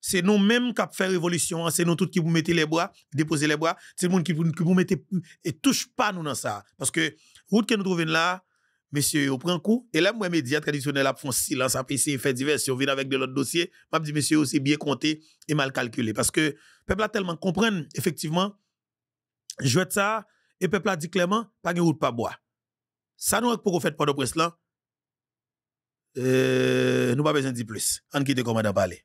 c'est nous-mêmes qui fait révolution, hein, c'est nous tous qui vous mettez les bras, déposer les bras, c'est le monde qui vous, qui vous mettez, et touche pas nous dans ça. Parce que, route que nous trouvons là, Monsieur, prenez un coup. Et là, moi, médias traditionnels font silence, après essayer faire divers, on vient avec de l'autre dossier. M'a dit, monsieur, c'est bien compté et mal calculé. Parce que peuple a tellement comprennent, effectivement, je ça, et peuple a dit clairement, pas de route, pas bois. Ça nous a pour fait pas de presse là. Euh, nous pas besoin de dire plus. On quitte comment d'en parler.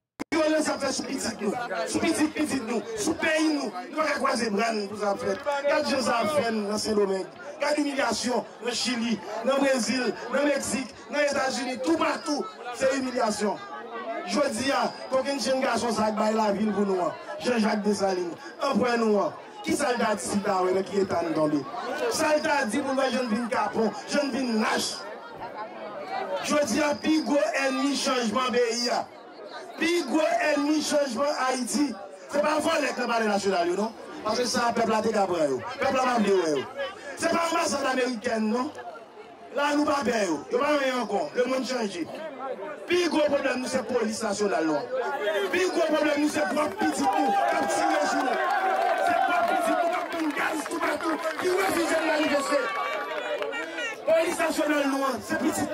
sou pitik nou, sou pitik pitik nou sou peyi nou, nou akwa ze mren pou sa apfet, gade jen sa apfen nan selo men, gade humilyasyon nan Chili, nan Brazil, nan Meksik nan Estasunit, tou patou se humilyasyon jwè diya, ah, konken jen gasyon sa akbay la vil pou nou an, ah. jen Jacques de Saligne anpwen nou an, ah. ki salta ati si dawe le ki etan donbe, salta ati pou nou an jen vin kapon, jen vin nash jwè diya pi go en mi chanjman be iya plus gros ennemi changement Haïti, C'est pas pas vrai nationale, non? ça, le peuple a peuple a c'est pas un américain non? nous nous sommes pas nous, le monde change, problème problème, nous, police non. c'est problème, nous nous, c'est propre petit C'est le tout tout manifeste. non, nous c'est petit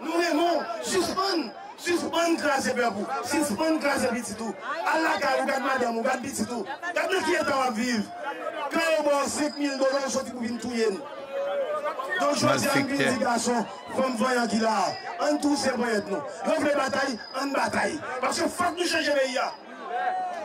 nous nous si c'est grâce à vous. si une grâce à petit tout. la carte, vous gardez madame, vous gardez petit tout. Gardez qui est en train de vivre. Quand vous avez 5 000 dollars, vous avez tout de tout. Donc, je vous choisissez un petit garçon, femme voyant qui là. En tout, c'est nous, Vous voulez bataille, en bataille. Parce que faut que nous changer. les gars.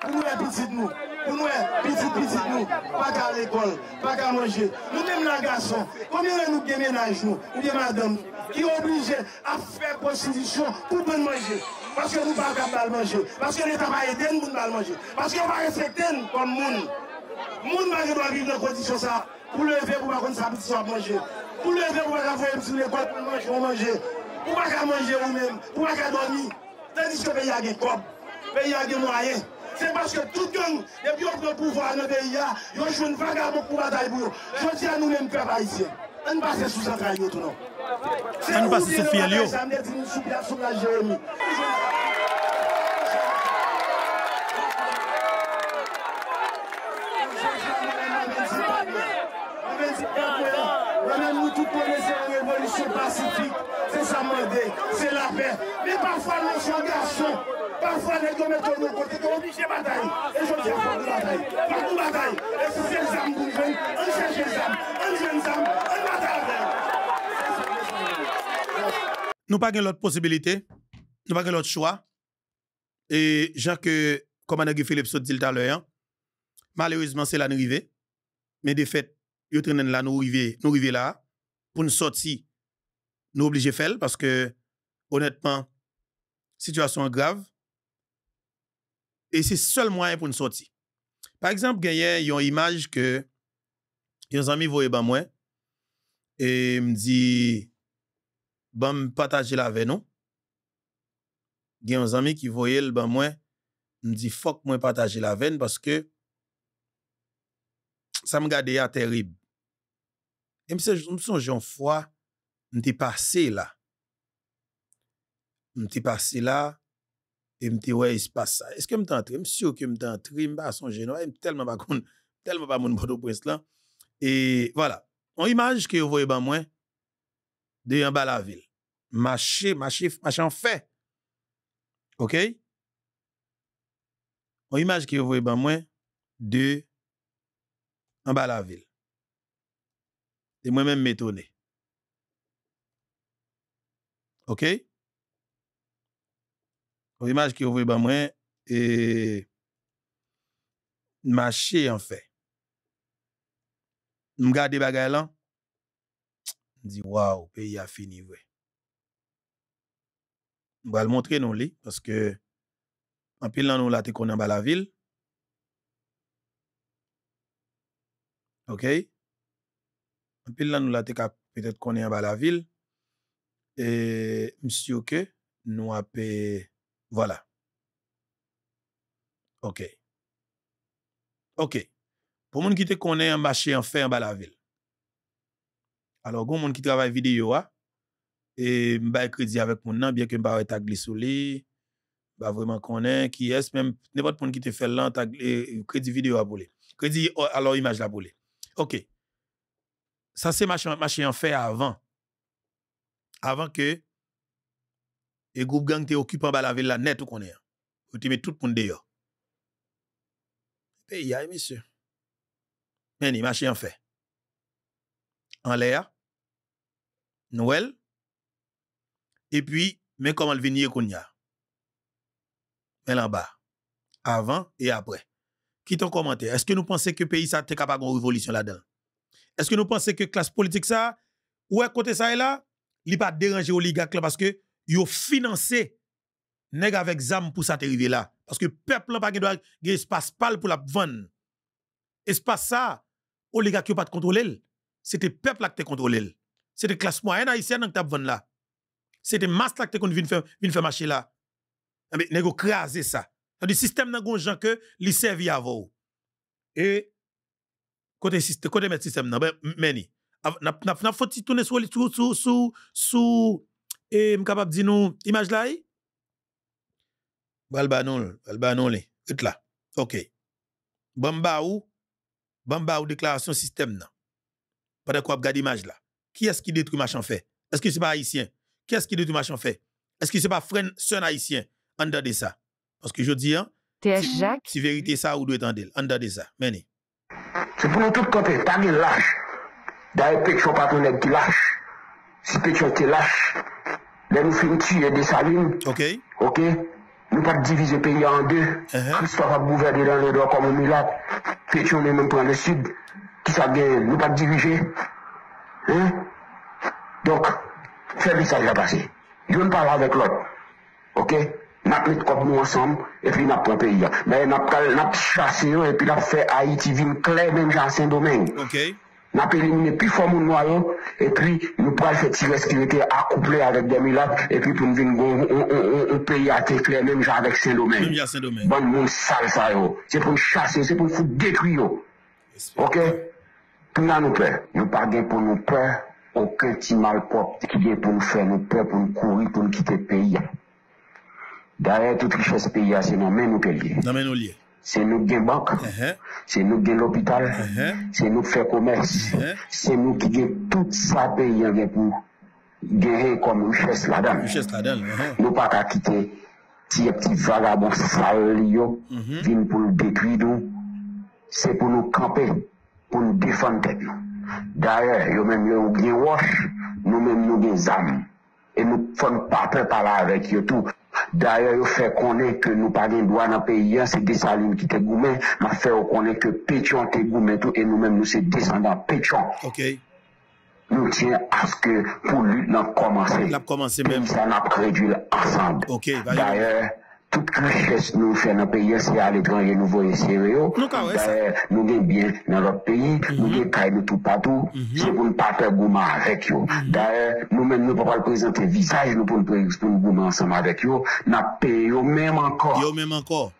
Pour les petits nous, pour nous, petits petits nous, pas qu'à l'école, pas qu'à manger. Nous-mêmes, la garçon, combien de nous déménagent nous, ou bien madame, qui est obligé à faire prostitution pour nous manger. Parce que nous ne pas capable manger. Parce que l'État va aider nous pas manger. Parce que qu'on va respecter comme monde. monde mage doit vivre dans condition ça. Pour lever, pour pas qu'on s'habitue à manger. Pour lever, pour pas une sur l'école, pour manger, pour manger. Pour pas qu'on manger nous même, pour pas qu'on dormir. Tandis que le pays a des corps, le pays a des moyens. Se baske tout yon, de byonk nou pouvwa ane de ya, yo choun vagabou pou batay bou yo. Chou ti an nou menm kwa pa isye. An bas se sou zankay yo tou nou. An bas se sou filyo. c'est ça la paix. Mais parfois, nous sommes garçons, parfois, nous Et je pas de bataille. Et c'est bataille Nous l'autre possibilité, nous n'avons pas l'autre choix. Et genre que, euh, comme Philippe dit à l'heure, hein, malheureusement, c'est là nous arrivons. Mais de fait, nous là, nous arrivons là, pour nous sortir nous obligés de faire parce que, honnêtement, situation est grave. Et c'est seul moyen pour nous sortir. Par exemple, il y a une image que un amis voyait ben moi et me dit ben partager la veine, nous. Il y a un ami qui voyait le ben moi me dit fuck moi partager la veine parce que ça me gardait terrible. Et me songe une fois M'ti passé là. M'ti passé là et m'ti ouais, il se passe ça. E Est-ce que m'étais entré? suis sûr que m'étais entré, son génois, tellement pas con, tellement pas mon photo presse là. Et voilà. On image que vous voyez ben moi de en bas la ville. marché marché, marcher en fait. OK? On image que vous voyez ben moi de en bas la ville. Et moi-même m'étonner. Ou imaj ki ouve ban mwen e man che an fe. Nou m gade bagay lan di waw, peyi a fini we. M wal montre nou li paske an pil nan nou late konen ba la vil ok an pil nan nou late ka petet konen ba la vil et monsieur que nous appelons voilà. OK. OK. Pour monde qui te connaît un marché en fer en bas la ville. Alors gon monde qui travaille vidéo ah, et bah, crédit avec mon nom bien que m'ba tag glissou li pas vraiment connaît qui est même n'importe monde qui te fait là crédit vidéo à bouler. Crédit oh, alors image la bouler. OK. Ça c'est marché marché en fer avant avant que les groupe gang te occupant la ville la net ou qu'on est. Ou tu mets tout le monde dehors. Pays aïe, monsieur. Mais ni marché en fait. En l'air, Noël, et puis, mais comment le venir qu'on y a. Mais en bas, avant et après. Qui ton commentaire? Est-ce que nous pensons que le pays ça capable de révolution là-dedans? Est-ce que nous pensons que la classe politique ça, ou est côté ça est là, li pas déranger oligarque là parce que yo financé nèg avec zam pour ça arriver là parce que peuple pas gen droit gen espace pal pour la vendre espace ça oligarque yo pas de contrôler c'était peuple qui te contrôlé c'était classe moyenne haïtienne qui t'a vendre là c'était masse là qui te vinn faire vinn faire marché là ah, mais nèg yo craser ça le système nan gon jan que li servi avou et côté système côté système nan ben meni na, na, na foti toune sous sous sou, sou, sou e mkapap di nou, image là? Bal bal ok. Bamba ou, bamba ou déclaration système nan. Pendant regarde l'image là, qui est-ce qui détruit machin fait Est-ce que c'est pas haïtien Qui est-ce qui détruit machin fait Est-ce que c'est pas frère, son haïtien de ça. Parce que je dis, hein, si, Jacques. si vérité ça, ou doit entendre. de ça. Menez. C'est pour tout côté, pas de lâche. Da e pek chon paton leg ti lache, si pek chon te lache, de nou fin ti e de saline, nou pat divize peyi an de, uh-huh. Christophe a bouverde dan le do komo mi lak, pek chon ne men pwande sud, ki sa gen nou pat dirije, donk, febi sa j apase, yo n pala vek lot, ok, na plit kop nou ansam, e pli na pran peyi ya, na pli chase yo, e pli la fe a iti vin kler men jan sen domen, ok, N apelimine pi fòmoun nou a yo, e pri nou pral fè ti respirete akouple adèk demilat, e pri pou m vin gò ou peyi a te fè, mèm jan avèk sè lomè. Mèm jan sè lomè. Bon moun sal sa yo, se pou m chase yo, se pou m fòmoun detri yo. Ok? Pou nan nou prè. Nou pral gen pou nou prè, okè ti malpòp, ki gen pou nou fè, nou prè pou m kouri, pou m kite peyi a. Daè, toutri fè se peyi a, se nan men nou peli. Nan men nou liye. Se nou gen bank, se nou gen lopital, se nou fe komers, se nou ki gen tout sa pe yon gen pou genye kon Mches Ladel. Nou pata kite tiye pti vagabou sal yo, mhm. vin pou detuidou, se pou nou kampe, pou nou defante. Da ye, yo menm yo gen wash, nou menm yo gen zami, e nou fon patre pala avek yo tou. D'ailleurs, il fait connaître que nous pas de dans le pays, hein. c'est des salines qui te gourmet, m'a fait connaître que Pétion te gourmet tout, et nous-mêmes, nous c'est descendants Pétion. Ok. Nous tiens à ce que pour lui, nous commencer. Nous commencé même. Ça n'a pas réduit ensemble. Ok, d'ailleurs. Toute kreches nou fè nan peye se alèdran yè nou voye sewe yo. Nou ka wè se? Daè, nou gen bien nan lòt peye, nou mhm. gen kaj nou tou patou, mhm. se pou nou pape goume ansem avèk yo. Daè, mhm. nou men nou pa pal prezente visaj nou pou nou prezente goume ansem avèk yo. Na peye yo mèm ankor. Yo mèm ankor?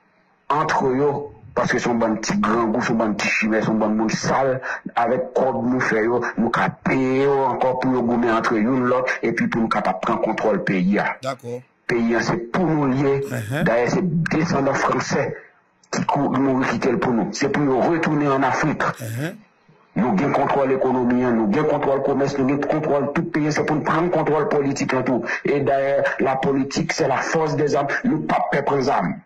Antre yo, paske son ban ti gran gou, son ban ti chimè, son ban moun sal. Avèk kod nou fè yo, nou ka peye yo ankor pou nou goume antre yon lòt. E pi pou nou ka ta pren kontrol peye ya. D'akor. Hein, c'est pour nous lier. Uh-huh. D'ailleurs, c'est des descendants français qui nous ont quitté pour nous. C'est pour nous retourner en Afrique. Uh-huh. Nous avons contrôle l'économie, hein, nous avons contrôle le commerce, nous avons contrôle tout le pays, hein, c'est pour nous prendre contrôle politique et tout. Et d'ailleurs, la politique, c'est la force des âmes, nous pas peuple en âme.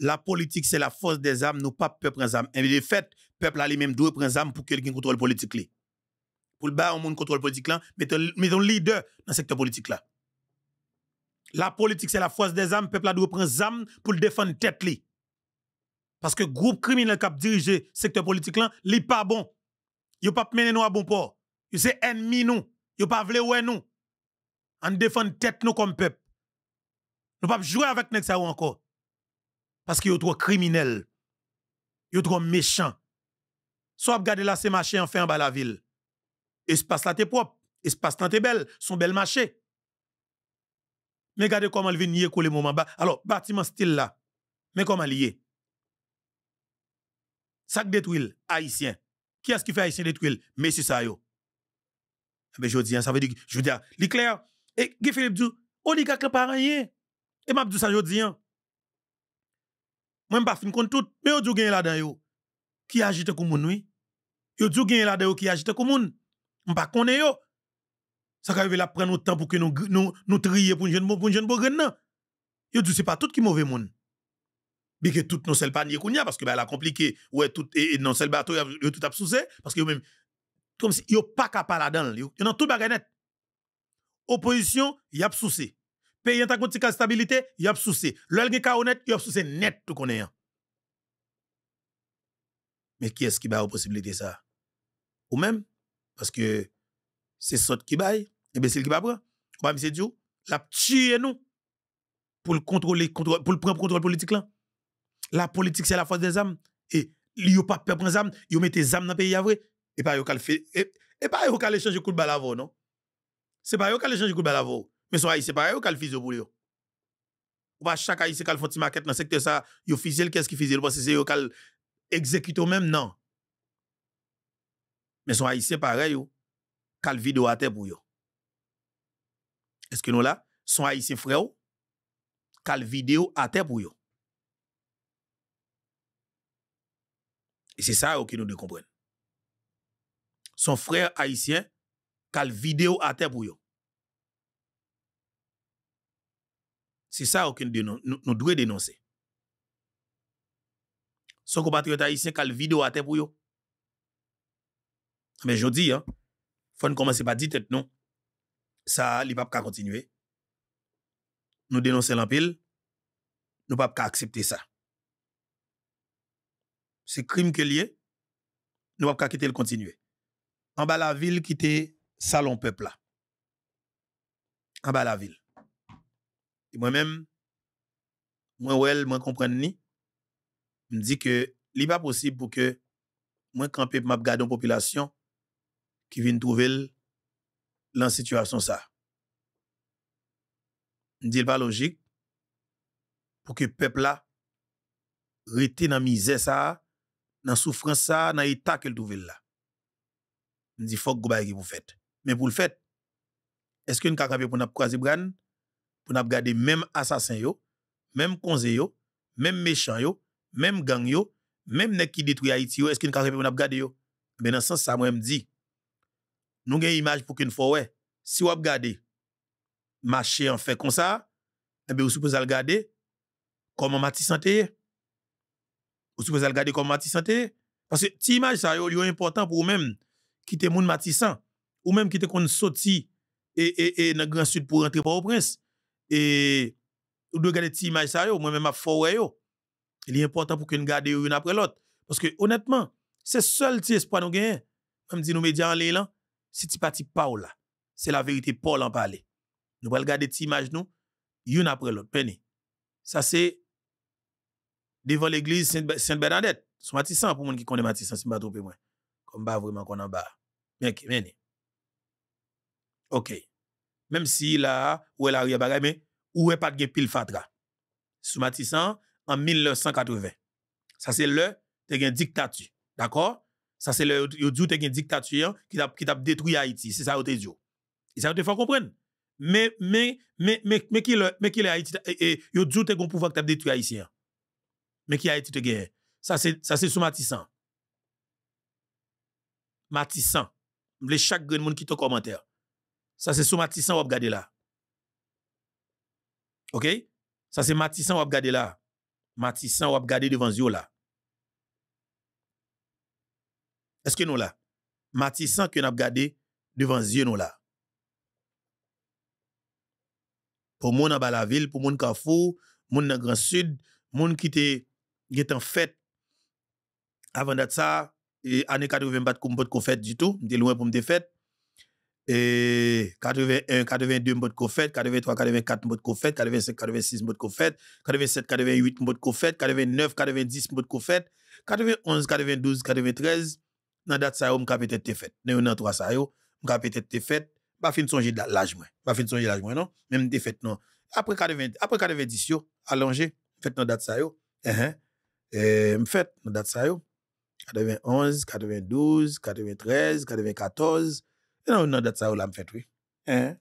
La politique, c'est la force des âmes, nous pas peuple en âme. Et de fait, peuple a même mêmes prendre en âme pour quelqu'un contrôle politique. Pour le bas, on monde contrôle politique, mettons un leader dans le secteur politique. là. La politique, c'est la force des âmes. Peuple a dû prendre des âmes pour défendre tête Parce que le groupe criminel qui a dirigé secteur politique là, n'est pas bon. Yo pas mener nous à bon port. Yo c'est ennemi nous. Yo pas vle ouais nous. On défend tête nous comme peuple. Nous pas jouer avec nous encore. Parce que yo trop criminel. Yo trop méchant. Soit garder là c'est marché en fin en la ville. Espace là t'es propre, L'espace là t'es belle, son bel marché. Mais regardez comment elle vient le moment bas. Alors, bâtiment style là. Mais comment elle y Sac tuiles, haïtien. Qui est-ce qui fait haïtien tuiles Monsieur Sayo. Mais eh ben, je dis, hein, ça veut dire, je dis, l'éclair. clair. Et Guy Philippe dit, oligarque n'a pas rien. Et m'a dit ça, je dis, hein. moi, je pas fin compte tout, mais yo gagne là-dedans, Qui agite comme nous? oui? Yo gagne là-dedans, qui agite comme Je ne connais yo. Ça va prendre notre temps pour que nous nous trier pour une jeune pour jeune bonne non. Yo sais pas tout qui mauvais monde. que tout pas parce que bah la compliqué ouais tout et, non bateau tout a soucé parce que même comme si yo pas capable là-dedans, dans tout bagarre net. Opposition, y a soucé. Pays en tant que stabilité, y a soucé. qui gen honnête, y a soucé net tout hein. Mais qui est-ce qui va possibilité possibilités ça? Ou même parce que c'est sorte qui baille mais bien, c'est qui va prendre. Comme monsieur Diou, l'a tué nous pour le contrôler, contrôle, pour le prendre contrôle politique là. La politique, c'est la force des âmes. Et ils pas peur prendre des âmes, ils mettent des âmes dans le pays, vrai. Et pas ils ont fait. Et pas ils ont change coup de balle avant, non? C'est pas ils ont change coup de balle avant. Mais soit c'est pas ils ont fils pour eux. Ou pas chaque haïtien qui font une maquette dans le secteur ça, ils officiel qu'est-ce qu'il fisiel? Parce que c'est eux qui exécutent eux-mêmes, non? Mais sont haïtiens pareil, qui vidéo à terre pour eux. Est-ce que nous là, son haïtien frère, cal vidéo à terre pour vous. Et c'est ça que nous devons comprendre. Son frère haïtien, cal vidéo à terre pour vous. C'est ça que nous devons nous, dénoncer. Son compatriote haïtien, cal vidéo à terre pour vous. Mais je dis, il hein, ne faut commencer par dire tête non ça, il pas continuer. Nous dénonçons l'empile, nous pas accepter ça. C'est crime que lié, nous pas quitter le continuer. En bas la ville quitter l'on peuple là. En bas la ville. Et moi-même, moi même moi comprendre ni. Me dit que n'est pas possible pour que moi camper m'a garder une population qui vient trouver dans situation ça. Je pas logique pour que le peuple là rete dans misère ça, dans souffrance ça, dans l'état qu'il trouve là. Je dis, faut que vous vous faites. Mais pour le faire, est-ce qu'une carabine pour nous croiser Bran, pour nous garder même assassin yo, même conseil yo, même méchant yo, même gang yo, même ceux qui détruit Haïti est-ce qu'une carabine pour nous garder yo? Mais dans ce sens, ça, moi, je dis, nous avons une image pour qu'une fois, Si vous regardez, marché en fait comme ça, eh bien, vous supposez regarder comment Matisse santé Vous supposez regarder comment Matisse santé Parce que, cette image, ça, est important pour vous-même, qui te moun Matissan, ou même qui te saute sorti et, et, et, dans le Grand Sud pour rentrer par au prince. Et, vous devez regarder cette image, ça, moi-même, à fort, Il est important pour que la une après l'autre. Parce que, honnêtement, c'est seul petit que nous gagnons. Même si nous médias en l'élan, si tu parti Paul c'est la vérité Paul en parlait. Nous allons regarder cette image nous une après l'autre. Ça c'est devant l'église Sainte-Bernadette. sous Matissan pour monde qui connaît Matissan, si pas trop moi. Comme pas vraiment qu'on en bas. Bien OK. Même si là ou elle arrive bagarre mais où est pas de pile fatra. Sous Matissan en 1980. Ça c'est le de la dictature. D'accord ça, c'est le, yo dit une dictature qui t'a, qui t'a détruit Haïti. C'est ça, yo te dit. Et ça, yo te faut comprendre. Mais, mais, mais, mais, mais qui le, mais qui le Haïti, et, yo dit pouvoir qui a détruit Haïtien. Hein. Mais qui Haïti te gagne. Ça, c'est, ça, c'est sous Matissan. Matissan. Les chaque grand monde qui te commentaire. Ça, c'est sous Matissan, ou là. OK? Ça, c'est Matissan, ou regarder là. Matissan, ou regarder devant yo là. Est-ce que nous là? Matissan que nous avons gardé devant yeux nous là. Pour mon en la ville, pour moun Kafou, moun dans Grand Sud, moun qui était en fête avant d'être ça, et années 80 pas de fête du tout, loin pour me fête. Et 81, 82 mot de fait, 83, 84 mot de fait, 85, 86 mot de fait, 87, 88 mot de fait, 89, 90 mot de fait, 91, 92, 93, nan dat sa yo m ka fait. te on Nan yon nan 3 sa yo, m ka petet te fet, ba fin sonje laj mwen. Ba fin sonje l'âge mwen, non? même de fait non. après 90, après 90 yo, allongé fait fet nan dat sa yo. eh hein e, m fet nan dat sa yo. 91, 92, 93, 94. Non nan yon nan dat sa yo la m oui. Hein.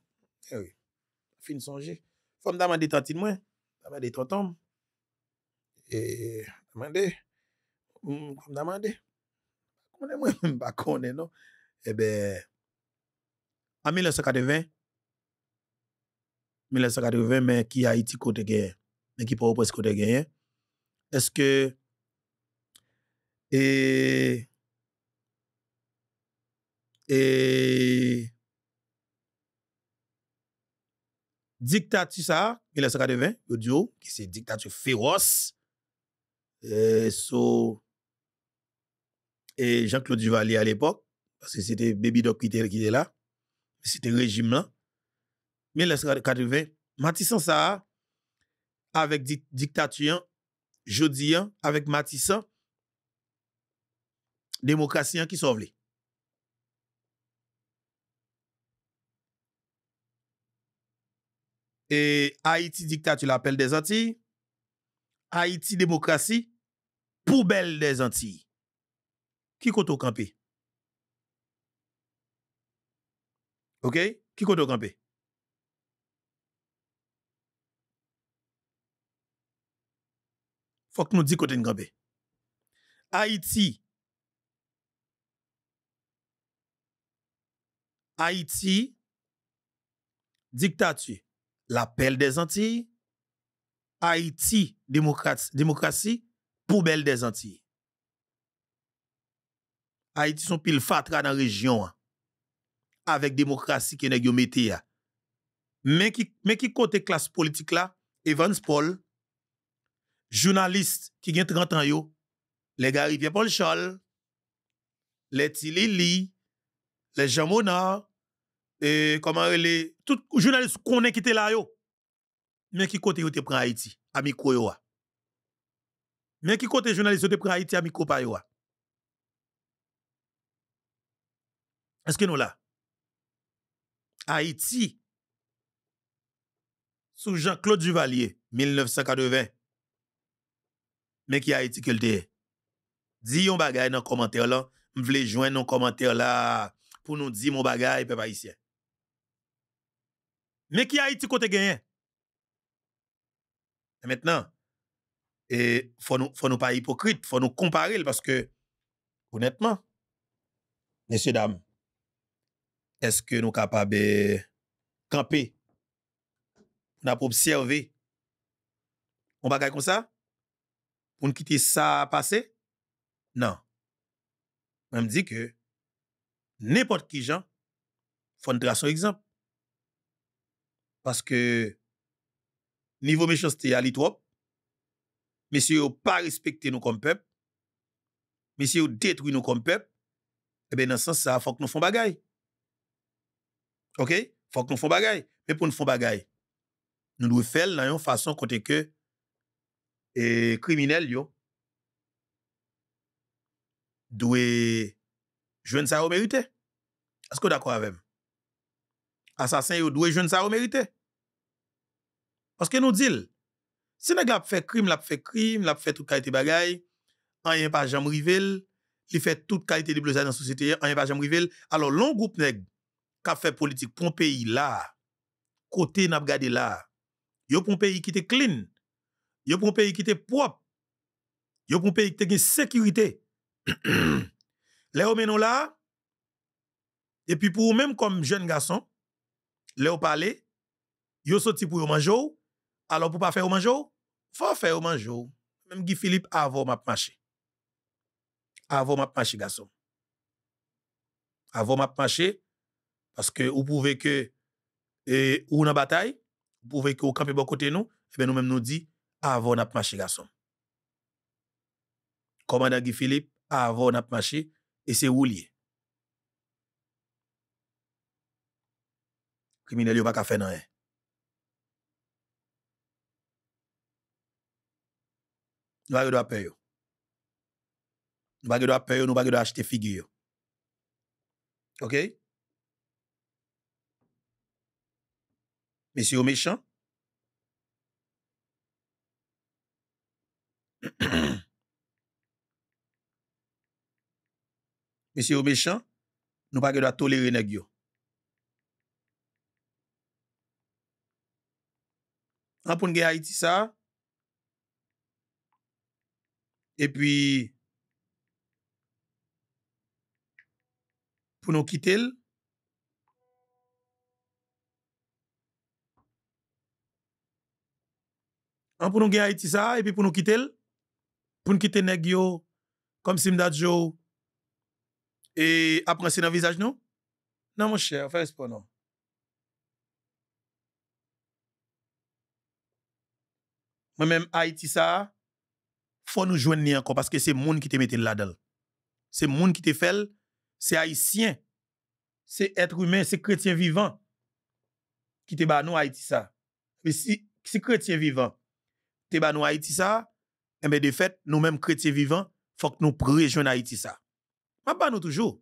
-huh. E, oui. Fin songer. Fom daman de tantine moi Daman de tantom. E, daman demander. Fom demander. konen mwen mbakone, no? Ebe, a 1180, 1180 men ki Haiti kote gen, men ki Pauwepos kote gen, eske, e, e, diktatou sa, 1180, yo diyo, ki se diktatou feroz, e, sou, Et Jean-Claude Duvalier a l'époque, parce que c'était bébidop qui était là, c'était le régime là, 1980, Matisson ça a, avec dictatuyen, jodiyen, avec Matisson, démocratien qui s'envlait. Et Haïti dictatuyen l'appel des Antilles, Haïti démocratie, poubelle des Antilles. Ki kote o kampe? Ok? Ki kote o kampe? Fok nou di kote an kampe. Haiti. Haiti. Diktatü. La pelle de zantiy. Haiti. Demokrasi. Pubelle de zantiy. Haïti sont pile fatra dans la région. Hein. Avec démocratie qui n'est yo mette hein. Mais qui mais qui côté classe politique là, Evans Paul journaliste qui gen 30 ans yo, les Gary Paul Charles, les Tilili, les Jean Monard et comment les tout journaliste qu'on est qui là yo. Mais qui côté yo te prend Haïti, ami micro yo. Hein. Mais qui côté journaliste yo te prend Haïti, ami micro Est-ce que nous là? Haïti, sous Jean-Claude Duvalier, 1980. Mais qui a Haïti que le Dis yon bagaille dans commentaire là. M'vle joindre dans commentaires là pour nous dire mon bagay, peu pas Mais qui a Haïti côté gagné? maintenant, et faut nous, faut nous pas hypocrite, faut nous comparer parce que, honnêtement, messieurs, dames, est-ce que nous sommes capables de camper Nous avons observé. On comme ça Pour ne quitter ça passer Non. Je me dis que n'importe qui, Jean, faut son exemple. Parce que niveau méchanceté à vous ne respectez pas respecter nous comme peuple, si vous détruit nous comme peuple, eh bien dans ce sens, ça faut que nous fassions bagaille. Ok, fòk nou fò bagay. Mè pou nou fò bagay, nou dwe fèl nan yon fason kote ke e kriminel yon dwe jwen sa ou merite. Asko dako avem? Asasen yon dwe jwen sa ou merite. Aske nou dil, se neg la pfe krim, la pfe krim, la pfe tout kalite bagay, an yon pa jam rivel, li fè tout kalite di blouzade nan sosi te, an yon pa jam rivel, alo lon goup neg, qu'a fait politique pour un pays là, côté n'a là. Yo pour un pays qui était clean. Yo pour un pays qui était propre. Yo pour un pays qui était sécurité. Léo menon là. Et puis pour même comme jeune garçon, Léo parle, yo sorti pour manger. Alors pour pas faire manger, faut faire manger. Même Guy Philippe avant m'a marché. Avant m'a marché garçon. Avant m'a marché. Paske ou pouve ke e, ou nan batay, pouve ke ou kampe bo kote nou, ebe nou menm nou di, a avon apmache gasom. Komanda gi Filip, a avon apmache, e se ou liye. Kimineli ou baka fè nan e. Nou bagi do apè yo. Nou bagi do apè yo, nou bagi do achite figi yo. Ok? Mesye ou mechant, mesye ou mechant, nou pa ge dwa tole rene gyo. Anpoun ge ha iti sa, e pi, pou nou kite l, An pou nou gen Haïti sa, epi pou nou kite l, pou nou kite neg yo, kom sim dadjo, e aprense nan vizaj nou, nan mou chè, an fè espon nou. Mwen men Haïti sa, fò nou jwen ni an kon, paske se moun ki te mette l lade l. Se moun ki te fel, se Haitien, se etre ou men, se kretien vivant, ki te ba nou Haïti sa. Se kretien vivant, te ba nous Haïti ça, et eh bien de fait, nous-mêmes chrétiens vivants, faut que nous rejoignions Haïti ça. Ma ba nous toujours.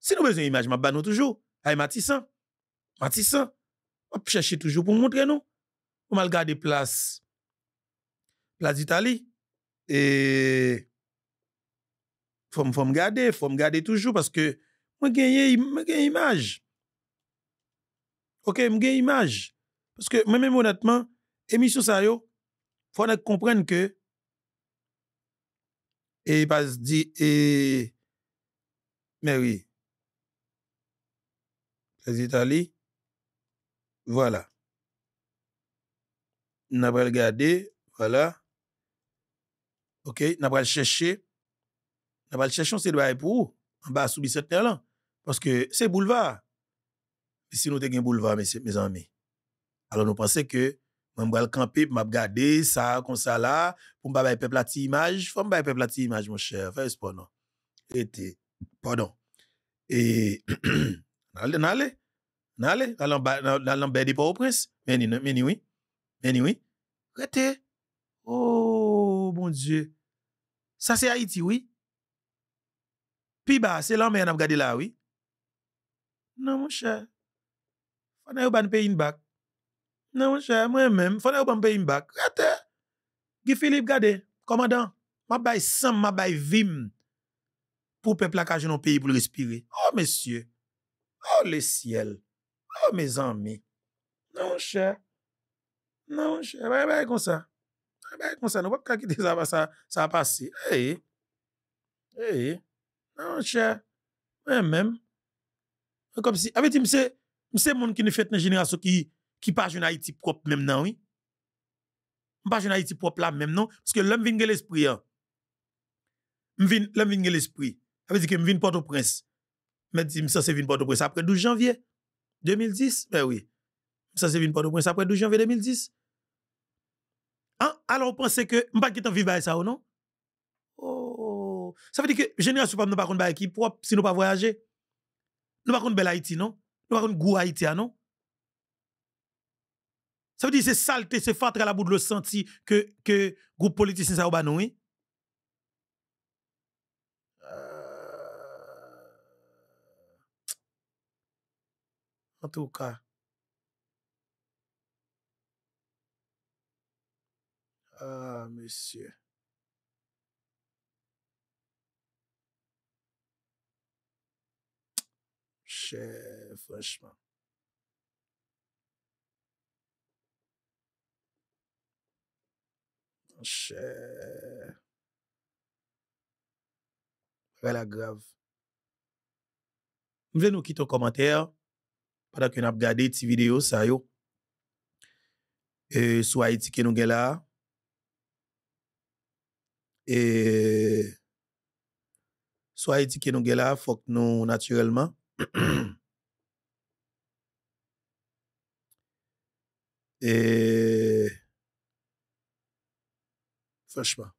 Si nous besoin image, ma ba nous toujours. Aïe Matissan. Matissan. On chercher toujours pour montrer nous. Pour mal garder place. Place d'Italie. Et faut me garder, faut me garder toujours parce que moi une image. OK, moi gagné image parce que moi même honnêtement émission ça yo faut comprendre que et pas dit et mais oui les Italiens voilà n'a pas regardé voilà OK n'a pas chercher n'a pas chercher c'est doit pour en bas sous bicentenaire là parce que c'est boulevard si nous avons un boulevard mes, mes amis alors nous pensons que m'a mwen al ça ap gade, sa, konsa la, pou mba bay pepla image. imaj, mba bay pepla image, mon cher. Fais fè espon Et, pardon. Et n'allez, nale, nale, n'allez, n'allez, n'allez, pas meni, meni, oui, meni, oui. Rete, oh, bon dieu, ça c'est Haïti, oui. Pi ba, c'est là, men gade la, oui. Non, mon cher. fwa nan yo ban Nan mwen chè, mwen mèm. Fane ou pa mpe imbak. Gatè. Gifilip gade. Komadan. Ma bay sam, ma bay vim. Poupe plakaj nou peyi pou l'respire. Oh, mesye. Oh, le siel. Oh, mes anmi. Nan mwen chè. Nan mwen chè. Baye baye kon sa. Baye baye kon sa. Nou wap kakite sa va sa, sa va pasi. Eye. Eye. Nan mwen chè. Mwen mèm. Fè kom si. Avè ti mse, mse moun ki nou fèt nan jenè aso ki yi. qui pas jeune Haïti propre même non oui pas jeune Haïti propre là même non parce que l'homme vient l'esprit hein. l'homme vient l'esprit ça veut dire que me vient Port-au-Prince mais dit ça c'est une Port-au-Prince après 12 janvier 2010 ben oui ça c'est une Port-au-Prince après 12 janvier 2010 hein? Alors on pensez que m'pas qui t'en vivre ça ou non oh ça veut dire que génération pas nous pas contre qui propre si nous pas voyager nous pas contre belle Haïti non nous pas contre goût Haïti non ça veut dire c'est saleté, c'est fatré à la bout de le senti que, que groupe politique ça ou non, nous. Euh, en tout cas. Ah, monsieur. Cher, franchement. Vela grav. Mwen nou kiton komater padak yon ap gade ti video sa yo. E, sou a etike nou gela. E, sou a etike nou gela fok nou naturalman. E, e, franchement.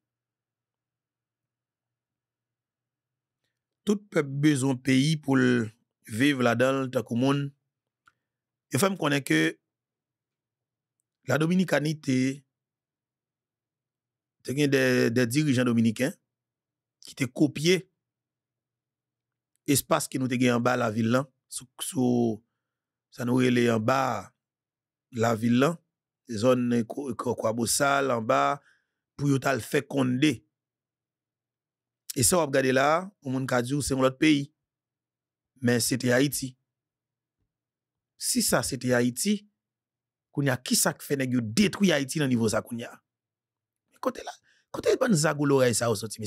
Tout peuple besoin pays pour vivre là-dedans, dans le monde. Et femme connaît que la Dominicanité, c'est des dirigeants dominicains qui a copié l'espace qui nous t'a en bas la ville ça nous en bas la ville là, les zones en bas, pou yot al fekonde. E se wap gade la, ou moun kadjou, se moun lot peyi, men sete Haiti. Si sa sete Haiti, koun ya kisa kfeneg yon det kwe Haiti nan nivou sa koun ya. Kote la, kote yon ban zagou loray sa ou soti.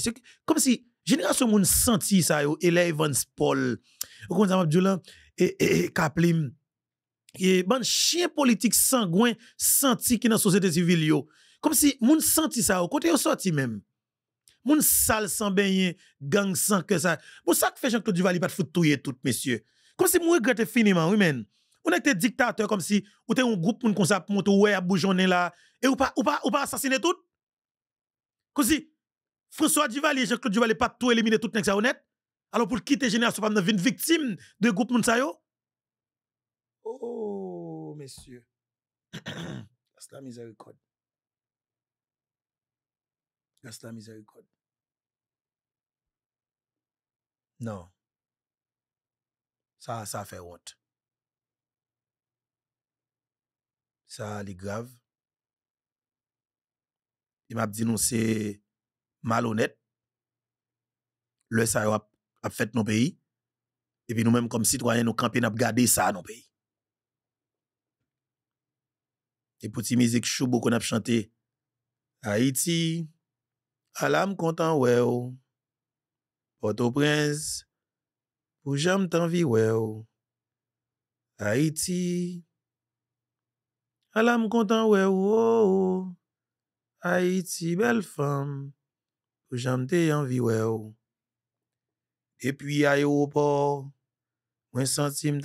Kom si, jeneras yon moun santi sa yo, Eleven's Paul, ou kon zan wap djou lan, e, e, e, kaplim. E ban chien politik sangwen, santi ki nan sosete sivil yo. E, Comme si moun senti ça au côté au sorti même. Moun sale sans baigner, gang sans que ça. Pour ça que fait Jean-Claude Duval, pas foutre tout, tout, messieurs. Comme si moun regrette finiment, oui, men. On était dictateur comme si, ou t'es un groupe moun comme ça, pour monter, ouais, à là, et ou pas, ou pas, ou pas assassiner tout. Comme si, François Duval et Jean-Claude Duval, pas tout éliminer tout, n'est ça honnête. Alors pour quitter génération, pas une victime de groupe moun ça, yo. Oh, messieurs. C'est la miséricorde est la miséricorde. Non. Ça, ça fait honte. Ça, c'est grave. Il m'a dit, non, c'est malhonnête. Le ça a, fait nos pays. Et puis nous-mêmes, comme citoyens, nous campions à garder ça dans nos pays. Et pour cette musique Choubou qu'on a chanté, Haïti, alam kontan wè ou, port prince pou j'aime t'envie, wè ou, Haiti, alam kontan wè ou, oh, oh. Haiti bel fam, pou jam te à wè ou. Depi aéroport, mwen senti m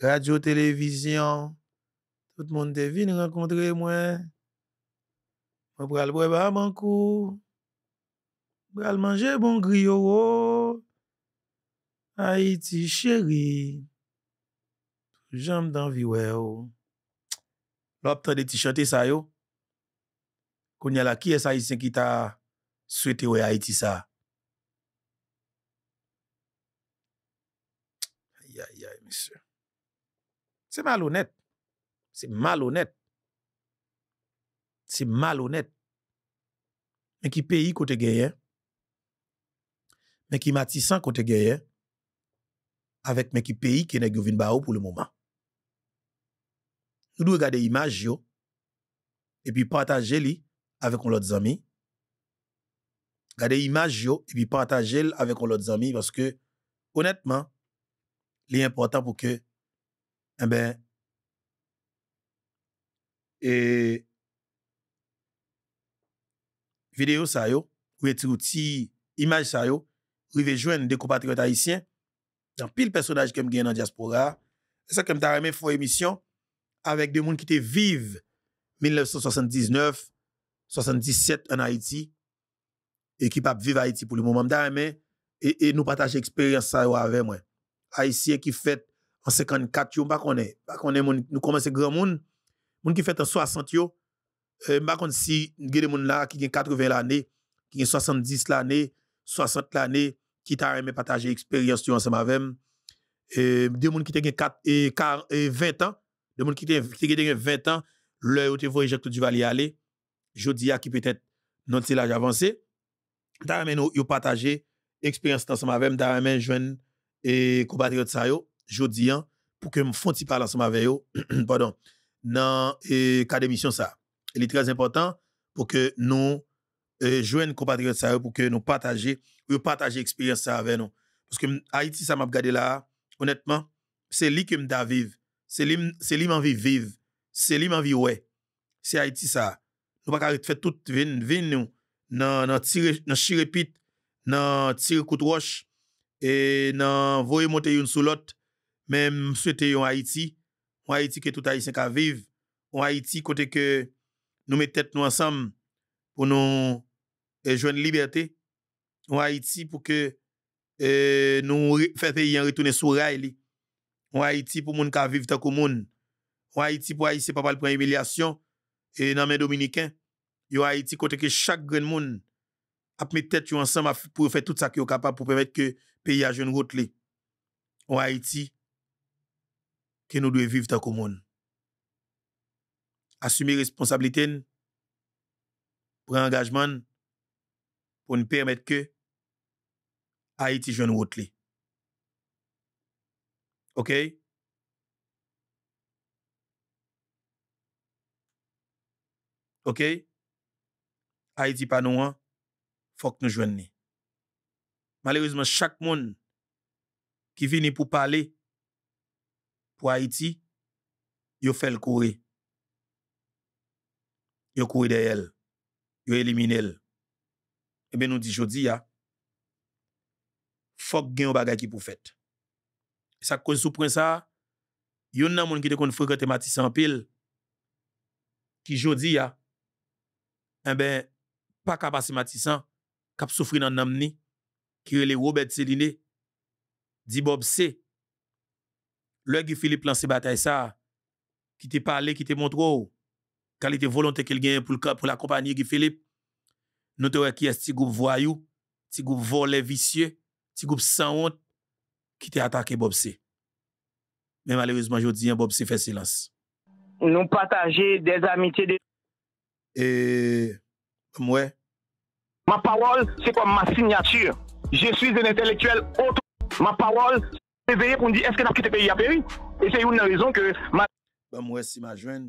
Radio, télévision. tout moun te vin renkontre Mwen bral bwe ba mankou. Bral manje bon griyo wou. Haiti chéri. Jom dan vi wè wou. Lopte de ti chote sa yo. Kounye la kiye sa yi sen ki ta swete wè Haiti sa. Ayayay misè. Se mal onet. Se mal onet. c'est malhonnête. Mais qui pays côté gagné Mais qui matissant côté gagné Avec mais qui pays qui n'est pas bao pour le moment. Nous devons regarder l'image yo et puis partager li avec nos autres amis. regardez l'image yo et puis partager avec nos autres amis parce que honnêtement, li important pour que eh ben et vidéo ça yo, ou est outil image ça yo, rive joindre des compatriotes haïtiens dans pile personnage que gen dans diaspora. C'est ça que m'ta aimé une émission avec des gens qui étaient vivent 1979 77 en Haïti et qui peuvent vivre Haïti pour le moment mais et, nous partageons expérience ça avec moi. Haïtien qui fait en 54 yo pas connaît, pas connaît nous commencer grand monde, monde qui fait en 60 yo euh, ma contre si gen des moun là qui gen 80 l'année, qui gen 70 l'année, 60 l'année, qui t'a aimé partager expérience ensemble avec euh, des moun qui te gen 4 et, 4, et 20 ans, des moun qui te, qui te gen 20 ans, l'heure où te tout du Duvalier aller, jodi a qui peut-être non c'est l'âge avancé, t'a aimé nous partager expérience ensemble avec t'a aimé jeune et euh, compatriote sa yo, jodi an, hein, pour que me font parler ensemble avec yo, pardon, dans et euh, cas d'émission ça il est très important pour que nous euh, jeunes compatriotes ça pour que nous partager ou partager expérience ça avec nous parce que Haïti ça m'a regardé là honnêtement c'est lui qui me vivre c'est lui c'est lui m'envie vivre c'est lui m'envie ouais c'est Haïti ça nous pas faire toute vin vin nous dans dans tire, dans chirépit dans tire coup de roche et dans voyer monter une sous l'autre même souhaiter un Haïti un Haïti que tout Haïtien qui vivre un Haïti côté que nous mettons tête nous ensemble pour nous eh, joindre liberté en Haïti pour que euh, nous faire pays en retourner sur rail en Haïti pour moun ka vivre tant que moun en Haïti pour Haïti pas le prendre humiliation et dans mes dominicains yo Haïti côté que chaque grand monde a mettre tête ensemble pour faire tout ça qui est capable pour permettre que pays a jeune route en Haïti que nous devons vivre ta le monde assumer responsabilité, prendre engagement pour nous permettre que Haïti jeune route. OK? OK? Haïti pas nous, il faut que nous jouions. Malheureusement, chaque monde qui vient pour parler pour Haïti, il fait le courir yo couru derrière elle, yo éliminé elle. Et eh bien, nous dit, jodi a faut que un bagay qui pour fait. Ça cause sous point ça, yon nan moun ki te kon fréquente Matisse en pile, qui jodi ya, eh ben, pas qu'à passer Matissan, kap souffrir nan namni, qui est Robert Céline, dit Bob C. Le Philippe lance bataille ça, qui te parlé, qui te montre oh, Kalite volante ke li genye pou la kompaniye ki Filip, nou te wekye si goup voyou, si goup volevisye, si goup sanwant, ki te atake Bobse. Men malerizman jodi, Bobse fè silans. Nou pataje des amitiye de... E... Mwe? Ma parol se kwa ma signatüre. Je suis un intelektuel ot... Ma parol se veye pou di eske na ki te peyi aperi. E se yon nan rezon ke... Mwe si ma jwen...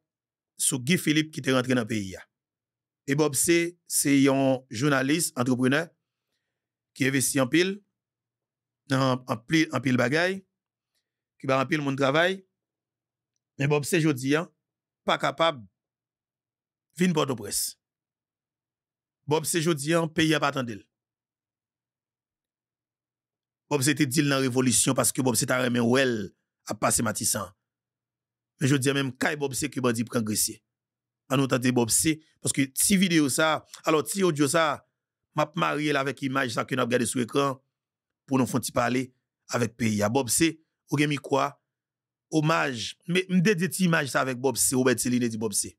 sous Guy Philippe qui est rentré dans le pays. Et Bob C, c'est un journaliste, entrepreneur, qui investit en pile, en, pile, en qui va en pile mon travail. Mais e Bob C, je dis, pas capable, vin Bordeaux presse. presse. Bob C, je dis, pays à pas attendu. Bob C était dit dans la révolution parce que Bob C t'a remis à passer Matissan. men je diye menm kay Bobse ki ban di prengresye. An nou tante Bobse, paske ti video sa, alo ti audio sa, map marye la vek imaj sa ki nan ap gade sou ekran, pou nou fonte pale, avek pe ya Bobse, ou gen mi kwa, omaj, mde de ti imaj sa vek Bobse, ou bete li ne di Bobse.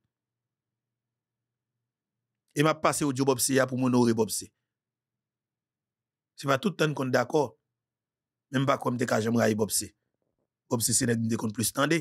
E map pase audio Bobse ya pou moun ori Bobse. Se ma tout ten kon de akor, menm pa kon mde ka jem raye Bobse. Bobse se net mde kon plus tande,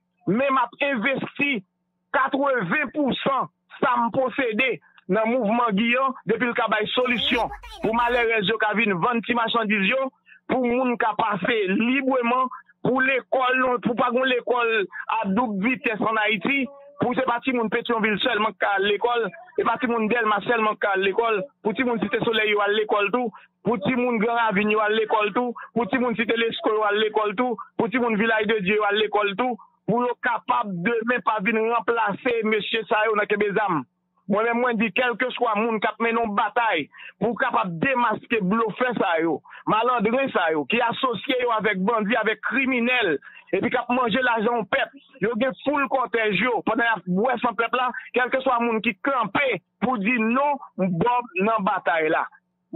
mè m ap investi 80% sa m posede nan mouvment Giyan depil ka bay solisyon pou malè rej yo kavin 20 ti machandiz yo pou moun ka pase libreman pou l'ekol pou pa goun l'ekol adouk vites an Haiti, pou se pati moun Petionville sel mank ka l'ekol se pati moun Delma sel mank ka l'ekol pou ti moun site Soleil yo al l'ekol tou pou ti moun Grand Avenue yo al l'ekol tou pou ti moun site Lesko yo al l'ekol tou pou ti moun Vilay de Dieu yo al l'ekol tou pou lò kapap de men pa vin remplase mèche sa yo nan kebe zam. Mwenè mwen di kelke swa moun kap menon batay pou kapap demaske blofè sa yo, malandre sa yo, ki asosye yo avèk bandi, avèk kriminel, epi kap manje la jan pep, yo gen foul kontè jo, pou nan wè san pep la, kelke swa moun ki klampè pou di nou mbob nan batay la.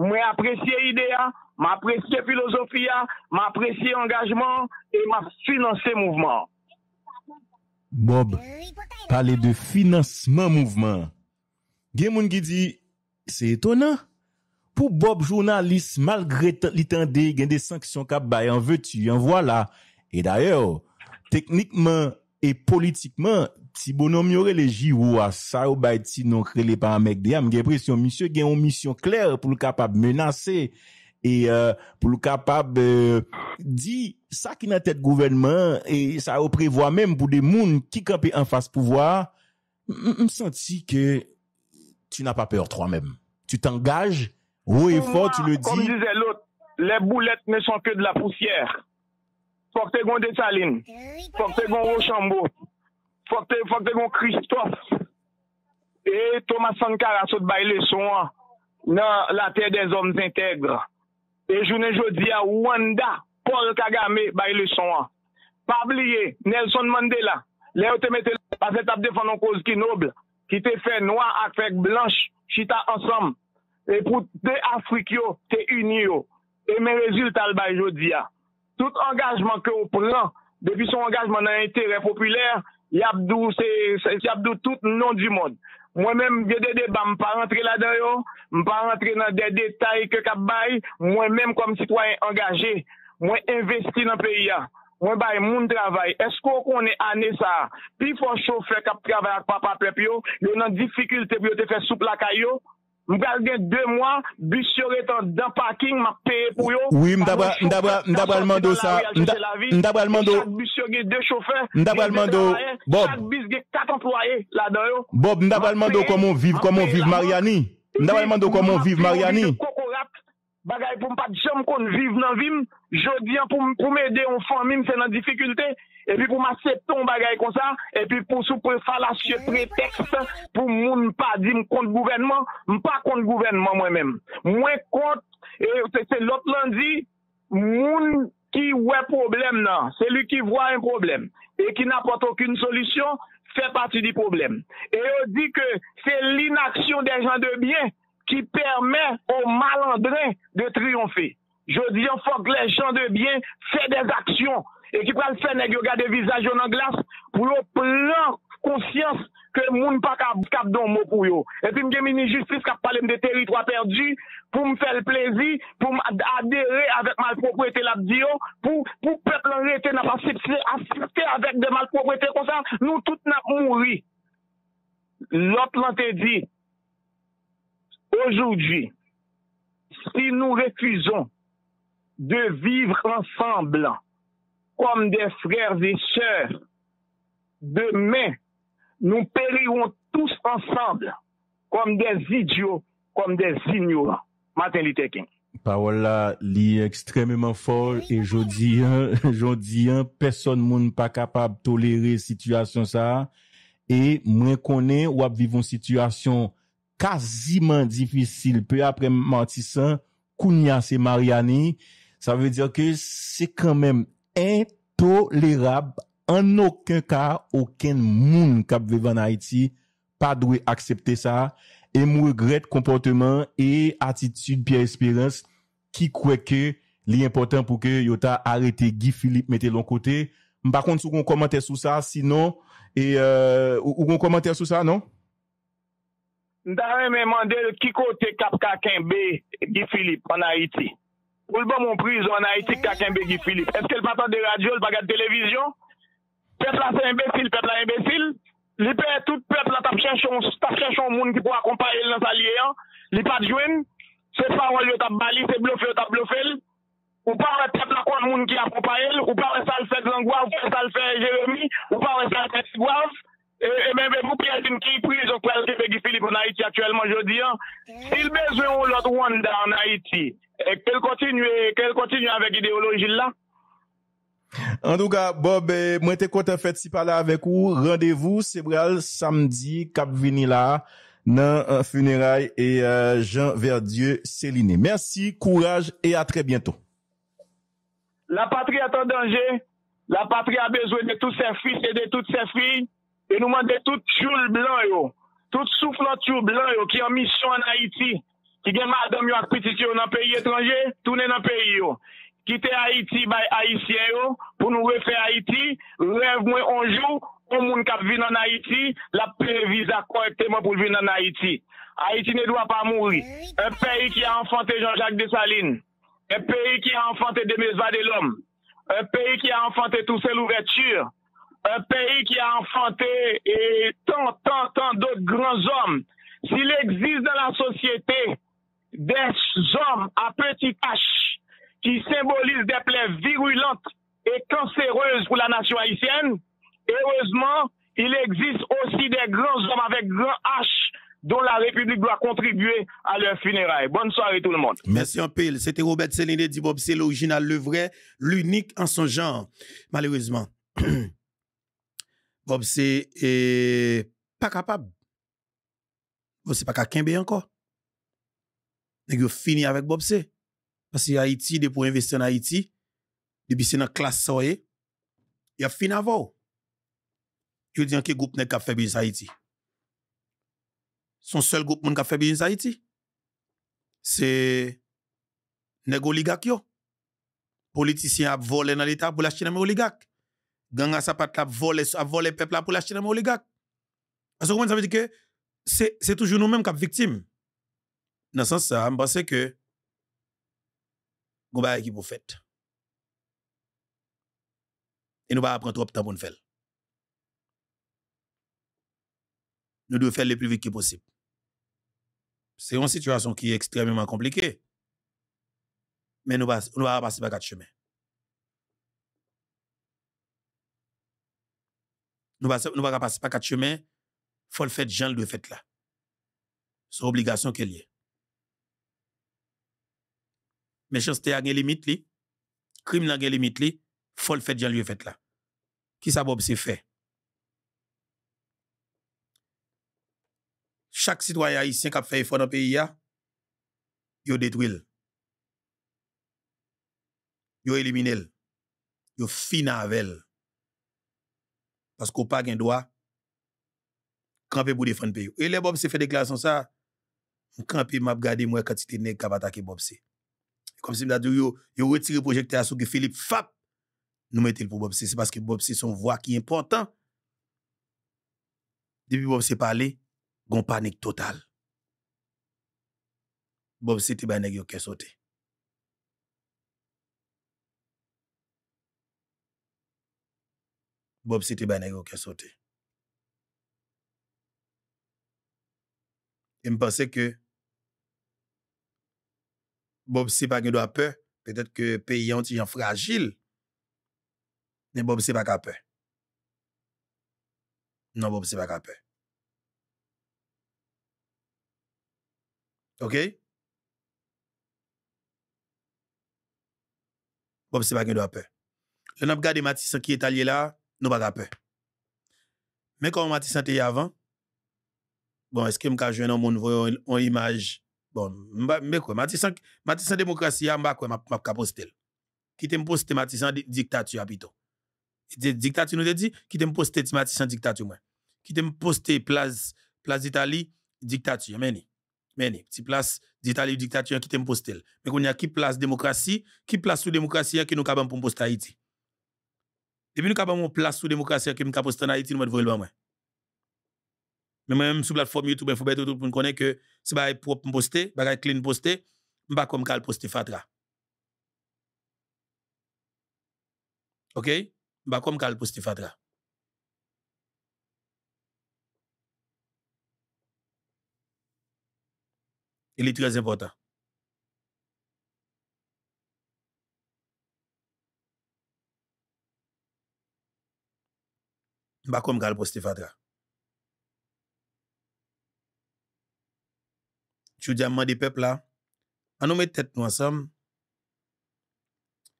Mwen apresye ide ya, mwen apresye filosofi ya, mwen apresye angajman, e mwen apresye mouvman. Bob, pale de financeman mouvman, gen moun ki di, se etonan, pou Bob jounalist malgre li tende gen de sanksyon kap bayan vwe tu yon vwa la, e daye ou, teknikman e politikman, ti bonon miore le ji ou a sa ou bay ti non krele pa a mek de yam, gen presyon misyon gen yon misyon kler pou l kapap menase, E euh, pou lou kapab euh, di sa ki nan tèt gouvenman E sa ou prevoi mèm pou de moun ki kapè an fass pouvoi M senti ke tu nan pa peor tro mèm Tu tangaj, ou e fò, tu le di Kom jize lout, le boulet ne chan ke de la pousyèr Fokte gon de Saline, eh fokte gon Rochambeau Fokte gon Christophe E Thomas Sankara sot bay le chon Nan la tè de zon zintègre E jounen jodi ya Wanda, Paul Kagame, bay lè son an. Pabliye, Nelson Mandela, lè yo te mette la, pa se tap defan an koz ki nobl, ki te fè noa ak fèk blanche, chita ansam, e pou te Afrikyo, te Uniyo. E men rezultal bay jodi ya. Tout engajman ke ou pran, depi son engajman an itere popüler, yabdou tout non di moun. Mwen mèm vye dede ba mpa antre la dayo, mpa antre nan dede tay ke kap bay, mwen mèm kom sitwaye angaje, mwen investi nan preya, mwen bay moun travay, esko konen ane sa, pi fwa chow fwe kap travay ak pap aprep yo, yo nan difikulte yo te fwe souplakay yo, M'gal gen deux mois, bus yo parking, m'a pour yo. Oui, m'dabra d'abord, mando ça. d'abord, mando. bus yo gen chauffeurs. mando. Bob. bus gen quatre employés là comment vive, comment vivre Mariani. d'abord mando comment vive Mariani. Mariani. bagay pou m pa di chan m kon vive nan vim, jodi an pou m pou m edi an fon mim se nan difikulte, epi pou m asepton bagay kon sa, epi pou sou pou falas se pretext, pou moun m pa di m kon gouverneman, m pa kon gouverneman mwen men. Mwen kont, et se lop lan di, moun ki wè problem nan, seli ki vwa un problem, et ki n apote akoun solisyon, se pati di problem. Et yo di ke se lin aksyon de jan de byen, ki permè ou malandren de triyonfè. Je diyo fòk lè chan de byen, fè des aksyon, e ki pral fè nè gyoga de vizaj yo nan glas, pou lò plan konsyans ke moun pa kap don mò pou yo. E pi mgemi ni justis kap palèm de teritwa perdi, pou m fè l plèzi, pou m adère avèk malpropwète lap diyo, oh, pou pèp lè rete nan pasipse, asipte avèk de malpropwète konsan, nou tout nan moun ri. Lò plan te diyo, Aujourd'hui, si nous refusons de vivre ensemble comme des frères et chers, demain, nous périrons tous ensemble comme des idiots, comme des ignorants. Martin Litekin. Parole-là, l'est extrêmement folle. Et je dis, je dis, personne ne peut pas tolérer la situation. Et moins qu'on est ou qu'on vive une situation... Kaziman difisil pe apre mantisan Kunyase Mariani Sa ve diyo ke se kanmen Intolerab An oken ka Aken moun kap vevan Haiti Pa dwe aksepte sa E mou egret komporteman E atitude pi espirans Ki kweke li important pou ke Yota arete Guy Philippe mette lon kote Mba kont sou kon komante sou sa Si non Ou kon komante sou sa non? Ndare men mande, kiko te kap kakinbe di Filip an Haiti? Ou l ba moun prizo an Haiti bon, kakinbe di bon. Filip? Eske l patan de radyol bagat televizyon? Pepl la se imbesil, pepl la imbesil. Li pe tout pepl la tap chechon, tap chechon moun ki pou akompa el nan sa liye an. Li pat jwen, se faron li otap Bali, se blofe otap blofe el. Ou parle pepl la kwa moun ki akompa el. Ou parle sa l fèk zangwav, ou parle sa l fèk jéremi, ou parle sa l fèk zangwav. Mwen eh, eh, ve pou pi imagine ki pri, ou pwa se ki veki Filip ou na iti aktuel moun jodi, si l bezwen ou lot wan da an na iti, ke l kontinu avek ideologi la. Ondou ka, Bob, mwen te konten fèt si pale avek ou, randevou, Sebrel, Samdi, Kapvinila, nan euh, Funerae, e euh, Jean Verdieu, Seline. Merci, kouraj, e a tre bienton. La patria ton denje. La patria bezwen de tout se fixe, E nou mande tout choul blan yo, tout souflot choul blan yo ki yo misyon an Haiti. Ki gen madom yo ak piti ki yo nan peyi etranje, toune nan peyi yo. Kite Haiti bay Haitien yo, pou nou refe Haiti, rev mwen onjou, pou moun kap vin an Haiti, la previze akorepte mwen pou vin an Haiti. Haiti ne dwa pa mouri. E peyi ki an fante Jean-Jacques Desalines. E peyi ki an fante Demesva Delhomme. E peyi ki an fante Toussel Ouverture. un pays qui a enfanté et tant, tant, tant d'autres grands hommes, s'il existe dans la société des hommes à petit h qui symbolisent des plaies virulentes et cancéreuses pour la nation haïtienne, heureusement, il existe aussi des grands hommes avec grand H dont la République doit contribuer à leur funérailles. Bonne soirée tout le monde. Merci un peu. C'était Robert Séléné Dibob, c'est l'original, le vrai, l'unique en son genre, malheureusement. Bobse e pa kapab. Bobse pa kakenbe anko. Nèk yo fini avèk Bobse. Pase Haiti, de pou investe nan Haiti, de bisè nan klas soye, ya fini avò. Yo diyan ki goup nèk ka febi zayiti. Son sel goup moun ka febi zayiti. Se nèk oligak yo. Politisyen ap volè nan lita, pou la chine mè oligak. Ganga à voler la volé, a volé peuple là pour l'acheter dans oligarque. Parce que ça veut dire que c'est toujours nous-mêmes qui sommes victimes. Dans ce sens, ça, je pense que nous avons qui pour fait. Et nous va prendre trop de temps pour nous faire. Nous devons faire le plus vite possible. C'est une situation qui est extrêmement compliquée. Mais nous ne pas passer par quatre chemins. nous ne pas passer par quatre chemins, il faut le faire, Jean le fait là. C'est obligation qu'elle y a. Méchanceté a une limite, li. crime a une limite, li. faut le faire, Jean le fait là. Qui ça, Bob, c'est fait? Chaque citoyen haïtien qui a fait effort dans le pays, il détruit. Il élimine. Il finit avec Pas kou pa gen doa, kampi pou defen pe yo. E le Bobse fè dekla son sa, mkampi map gade mwen kati te nek kabatake Bobse. Komsi mdadou yo, yo weti reprojekte aso ki Filip FAP, nou metel pou Bobse. Se paske Bobse son vwa ki important, debi Bobse pale, goun panik total. Bobse te bè nek yo ke sote. Bob si te bè nè yon kè sote. Yon m'pense ke Bob si pa gen do apè petèt ke pe yon ti gen fragil nen Bob si pa kapè. Non Bob si pa kapè. Ok? Bob si pa gen do apè. Yon ap gade Matisse ki etalye la Nou ba da pe. Men kon matisan te yavan, bon, eske m ka jwen an moun vwe an imaj, bon, men kwen, matisan demokrasiya m bakwen map ka postel. Kitem poste matisan diktatyo apito. Diktatyo nou te di, kitem poste ti matisan diktatyo mwen. Kitem poste plaz, plaz itali, diktatyo, meni, meni. Ti plaz itali ou diktatyo an, kitem postel. Men kon ya ki plaz demokrasiya, ki plaz sou demokrasiya ki nou kaban pou m posta iti. Et puis nous avons une place sous démocratie qui nous avons en Haïti, nous devons le moi. Mais même sur la plateforme YouTube, il faut être tout pour nous connaître que c'est pas propre poster, pas clean poster, pas comme qu'elle poster fatra. OK Pas comme qu'elle poster fatra. Il est très important. Bakoum gale pou stifadra. Chou di amman di pep la, anou mè tèt nou ansam,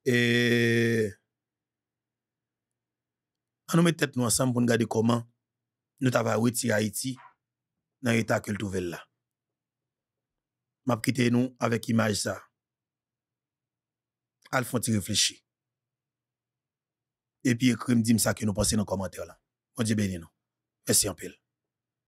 e, anou mè tèt nou ansam pou n'gade koman nou tava wè ti ya iti nan reta ke l'touvel la. Mab kite nou avèk imaj sa. Al fonte reflechi. E pi ekrim di msa ki nou pense nan komantèr la. On Dieu béni nous. Merci en pile.